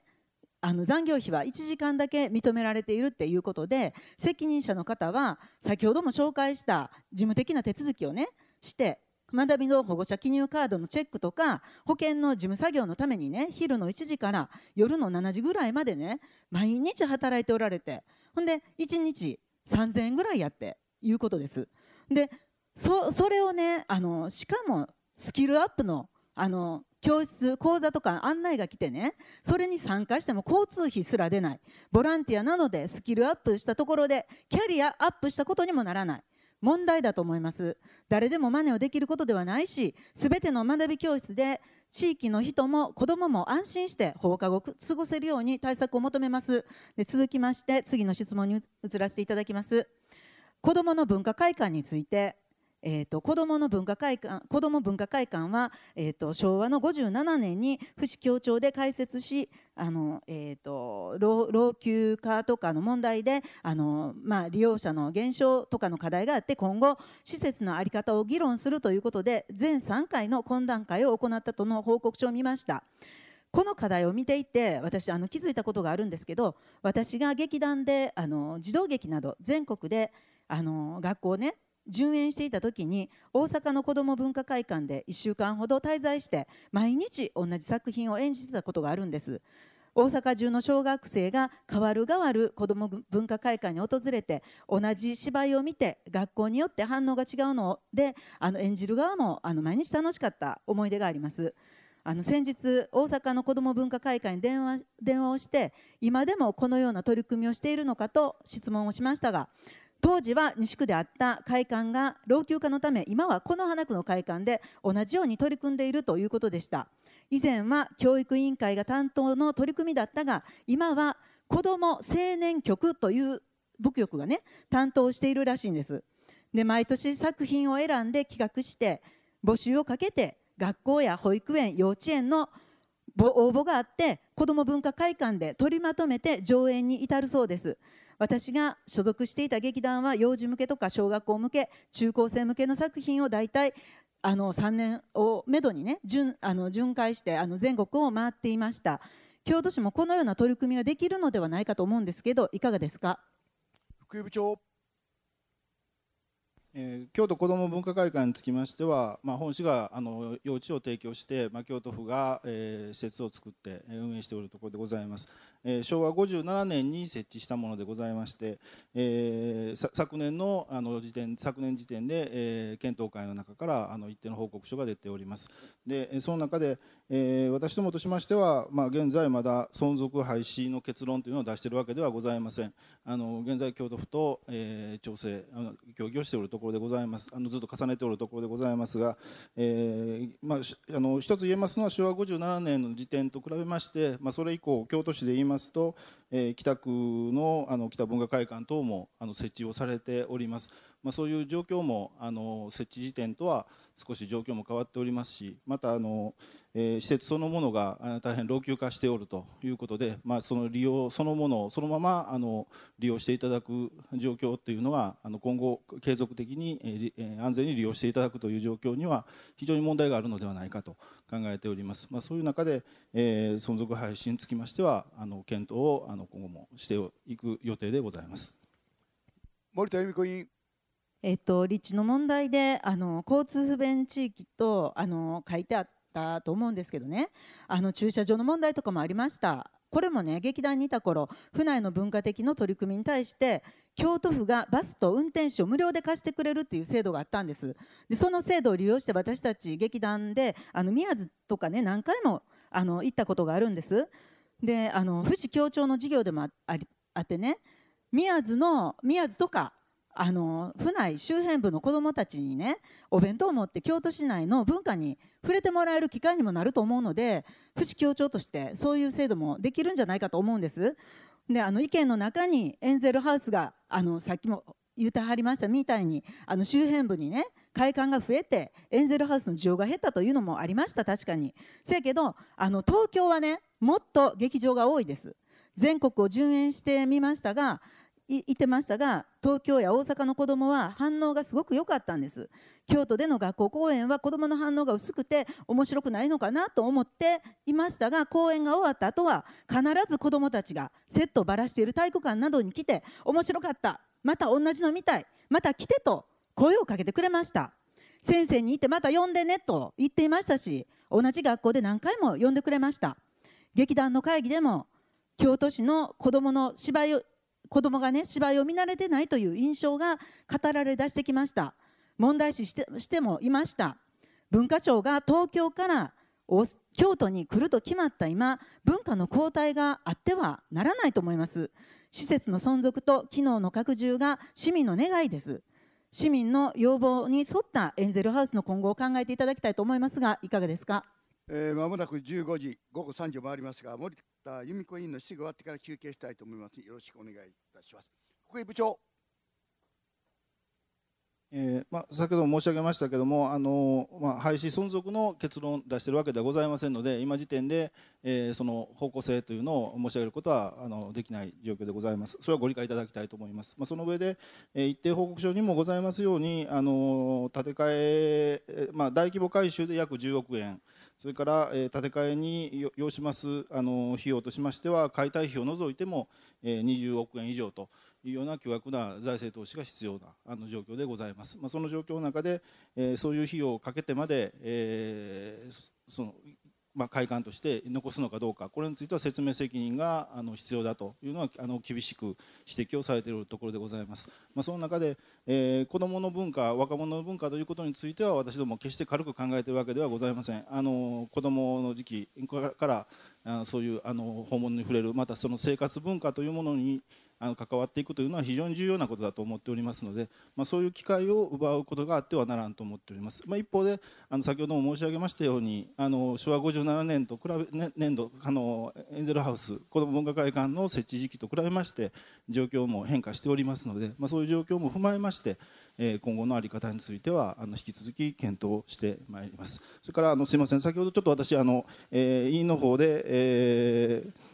あの残業費は1時間だけ認められているっていうことで責任者の方は先ほども紹介した事務的な手続きをねして学びの保護者記入カードのチェックとか保険の事務作業のためにね昼の1時から夜の7時ぐらいまでね毎日働いておられてほんで1日3000円ぐらいやっていうことです。でそれをねあのしかもスキルアップのあの教室講座とか案内が来てねそれに参加しても交通費すら出ないボランティアなのでスキルアップしたところでキャリアアップしたことにもならない問題だと思います誰でも真似をできることではないし全ての学び教室で地域の人も子どもも安心して放課後過ごせるように対策を求めますで続きまして次の質問に移らせていただきます子どもの文化会館についてえーと、子どもの文化会館子ども文化会館は、えーと、昭和の57年に府市協調で開設しあの、えーと、老朽化とかの問題であの、まあ、利用者の減少とかの課題があって今後施設の在り方を議論するということで全3回の懇談会を行ったとの報告書を見ました。この課題を見ていて私あの気づいたことがあるんですけど私が劇団であの児童劇など全国であの学校ね順延していた時に大阪の子ども文化会館で1週間ほど滞在して毎日同じ作品を演じてたことがあるんです大阪中の小学生が変わる変わる子ども文化会館に訪れて同じ芝居を見て学校によって反応が違うのであの演じる側もあの毎日楽しかった思い出がありますあの先日大阪の子ども文化会館に電話電話をして今でもこのような取り組みをしているのかと質問をしましたが当時は西区であった会館が老朽化のため今はこの花区の会館で同じように取り組んでいるということでした以前は教育委員会が担当の取り組みだったが今は子ども青年局という部局がね担当しているらしいんですで毎年作品を選んで企画して募集をかけて学校や保育園幼稚園の応募があって子ども文化会館で取りまとめて上演に至るそうです私が所属していた劇団は幼児向けとか小学校向け中高生向けの作品を大体あの3年をめどにね巡あの巡回してあの全国を回っていました京都市もこのような取り組みができるのではないかと思うんですけどいかがですか
福井部長えー、京都子ども文化会館につきましては、まあ、本市があの用地を提供して、まあ、京都府が、えー、施設を作って運営しておるところでございますえー、昭和57年に設置したものでございまして、えー、昨年のあの時点昨年時点で、えー、検討会の中からあの一定の報告書が出ておりますでその中で、えー、私どもとしましては、まあ、現在まだ存続廃止の結論というのを出しているわけではございませんあの現在京都府と、えー、調整あの協議をしておるところでございますあのずっと重ねておるところでございますが、えーまあ、あの一つ言えますのは昭和57年の時点と比べまして、まあ、それ以降京都市で今ますと、えー、北区のあの北文化会館等もあの設置をされております。まあ、そういう状況もあの設置時点とは少し状況も変わっておりますしまたあの、えー、施設そのものが大変老朽化しておるということで、まあ、その利用そのものをそのままあの利用していただく状況というのはあの今後継続的に、えー、安全に利用していただくという状況には非常に問題があるのではないかと考えております、まあ、そういう中で、えー、存続廃止につきましてはあの検討をあの今後もしていく予定でございます。森田由美子委員
えっと、立地の問題であの交通不便地域とあの書いてあったと思うんですけどねあの駐車場の問題とかもありました。これもね劇団にいた頃府内の文化的の取り組みに対して京都府がバスと運転手を無料で貸してくれるっていう制度があったんですでその制度を利用して私たち劇団であの宮津とかね何回もあの行ったことがあるんですであの富士協調の授業でもあってね宮津の宮津とかあの府内周辺部の子どもたちにねお弁当を持って京都市内の文化に触れてもらえる機会にもなると思うので府市協調としてそういう制度もできるんじゃないかと思うんです。であの意見の中にエンゼルハウスがあのさっきも言ってはりましたみたいにあの周辺部にね会館が増えてエンゼルハウスの需要が減ったというのもありました確かにせやけどあの東京はねもっと劇場が多いです全国を巡演してみましたがいてましたが東京や大阪の子どもは反応がすごく良かったんです京都での学校公演は子どもの反応が薄くて面白くないのかなと思っていましたが公演が終わった後は必ず子どもたちがセットをばらしている体育館などに来て面白かったまた同じの見たいまた来てと声をかけてくれました先生にいてまた呼んでねと言っていましたし同じ学校で何回も呼んでくれました劇団の会議でも京都市の子どもの芝居子供がね芝居を見慣れてないという印象が語られだしてきました問題視してしてもいました文化庁が東京から京都に来ると決まった今文化の後退があってはならないと思います施設の存続と機能の拡充が市民の願いです市民の要望に沿ったエンゼルハウスの今後を考えていただきたいと思いますがいかがですか
ま、えー、もなく15時午後3時を回りますが森った由美子委員の質疑が終わってから休憩したいと思いますよろしくお願いいたします福井部長
えー、まあ、先ほども申し上げましたけども、あのまあ、廃止存続の結論を出しているわけではございませんので、今時点で、えー、その方向性というのを申し上げることはあのできない状況でございます、それはご理解いただきたいと思います、まあ、その上で、えー、一定報告書にもございますように、あの建て替え、まあ、大規模改修で約10億円、それから、え建て替えに要しますあの費用としましては解体費を除いても、え20億円以上というような巨額な財政投資が必要なあの状況でございます、まあ、その状況の中で、えそういう費用をかけてまで、えそのまあ、会館として残すのかどうかこれについては説明責任があの必要だというのはあの厳しく指摘をされているところでございます、まあ、その中で、えー、子どもの文化若者の文化ということについては私ども決して軽く考えているわけではございませんあの子どもの時期からあそういうあの訪問に触れるまたその生活文化というものにあの関わっていくというのは非常に重要なことだと思っておりますので、まあ、そういう機会を奪うことがあってはならんと思っております、まあ、一方であの先ほども申し上げましたようにあの昭和57年と比べ年度あのエンゼルハウス子ども文化会館の設置時期と比べまして状況も変化しておりますので、まあ、そういう状況も踏まえまして、え今後の在り方についてはあの引き続き検討してまいりますそれからあのすみません先ほどちょっと私あの、えー、委員の方で、えー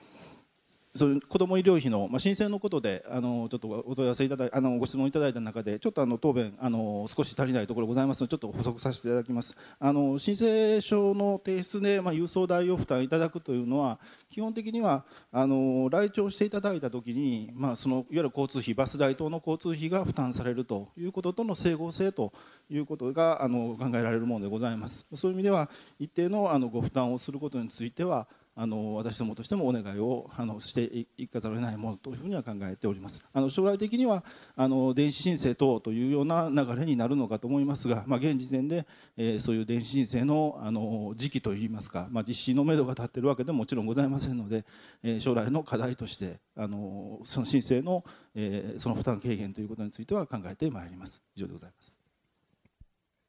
それ子ども医療費の、まあ、申請のことであのちょっとお問い合わせいただあのご質問いただいた中でちょっとあの答弁あの少し足りないところございますのでちょっと補足させていただきますあの申請書の提出で、まあ、郵送代を負担いただくというのは基本的にはあの来庁していただいたときに、まあ、そのいわゆる交通費バス代等の交通費が負担されるということとの整合性ということがあの考えられるものでございますそういう意味では一定のあのご負担をすることについてはあの私どもとしてもお願いをあのしていかざるを得ないものというふうには考えておりますあの将来的にはあの電子申請等というような流れになるのかと思いますが、まあ、現時点で、えー、そういう電子申請のあの時期といいますか、まあ、実施のめどが立っているわけでももちろんございませんので、えー、将来の課題としてあのその申請の、えー、その負担軽減ということについては考えてまいります以上でございます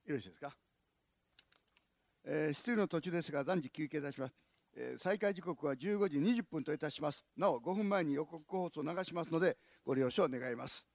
よろしいですか、えー、質疑の途中ですが暫時休憩いたしますえー、再開時刻は15時20分といたしますなお5分前に予告放送を流しますのでご了承願います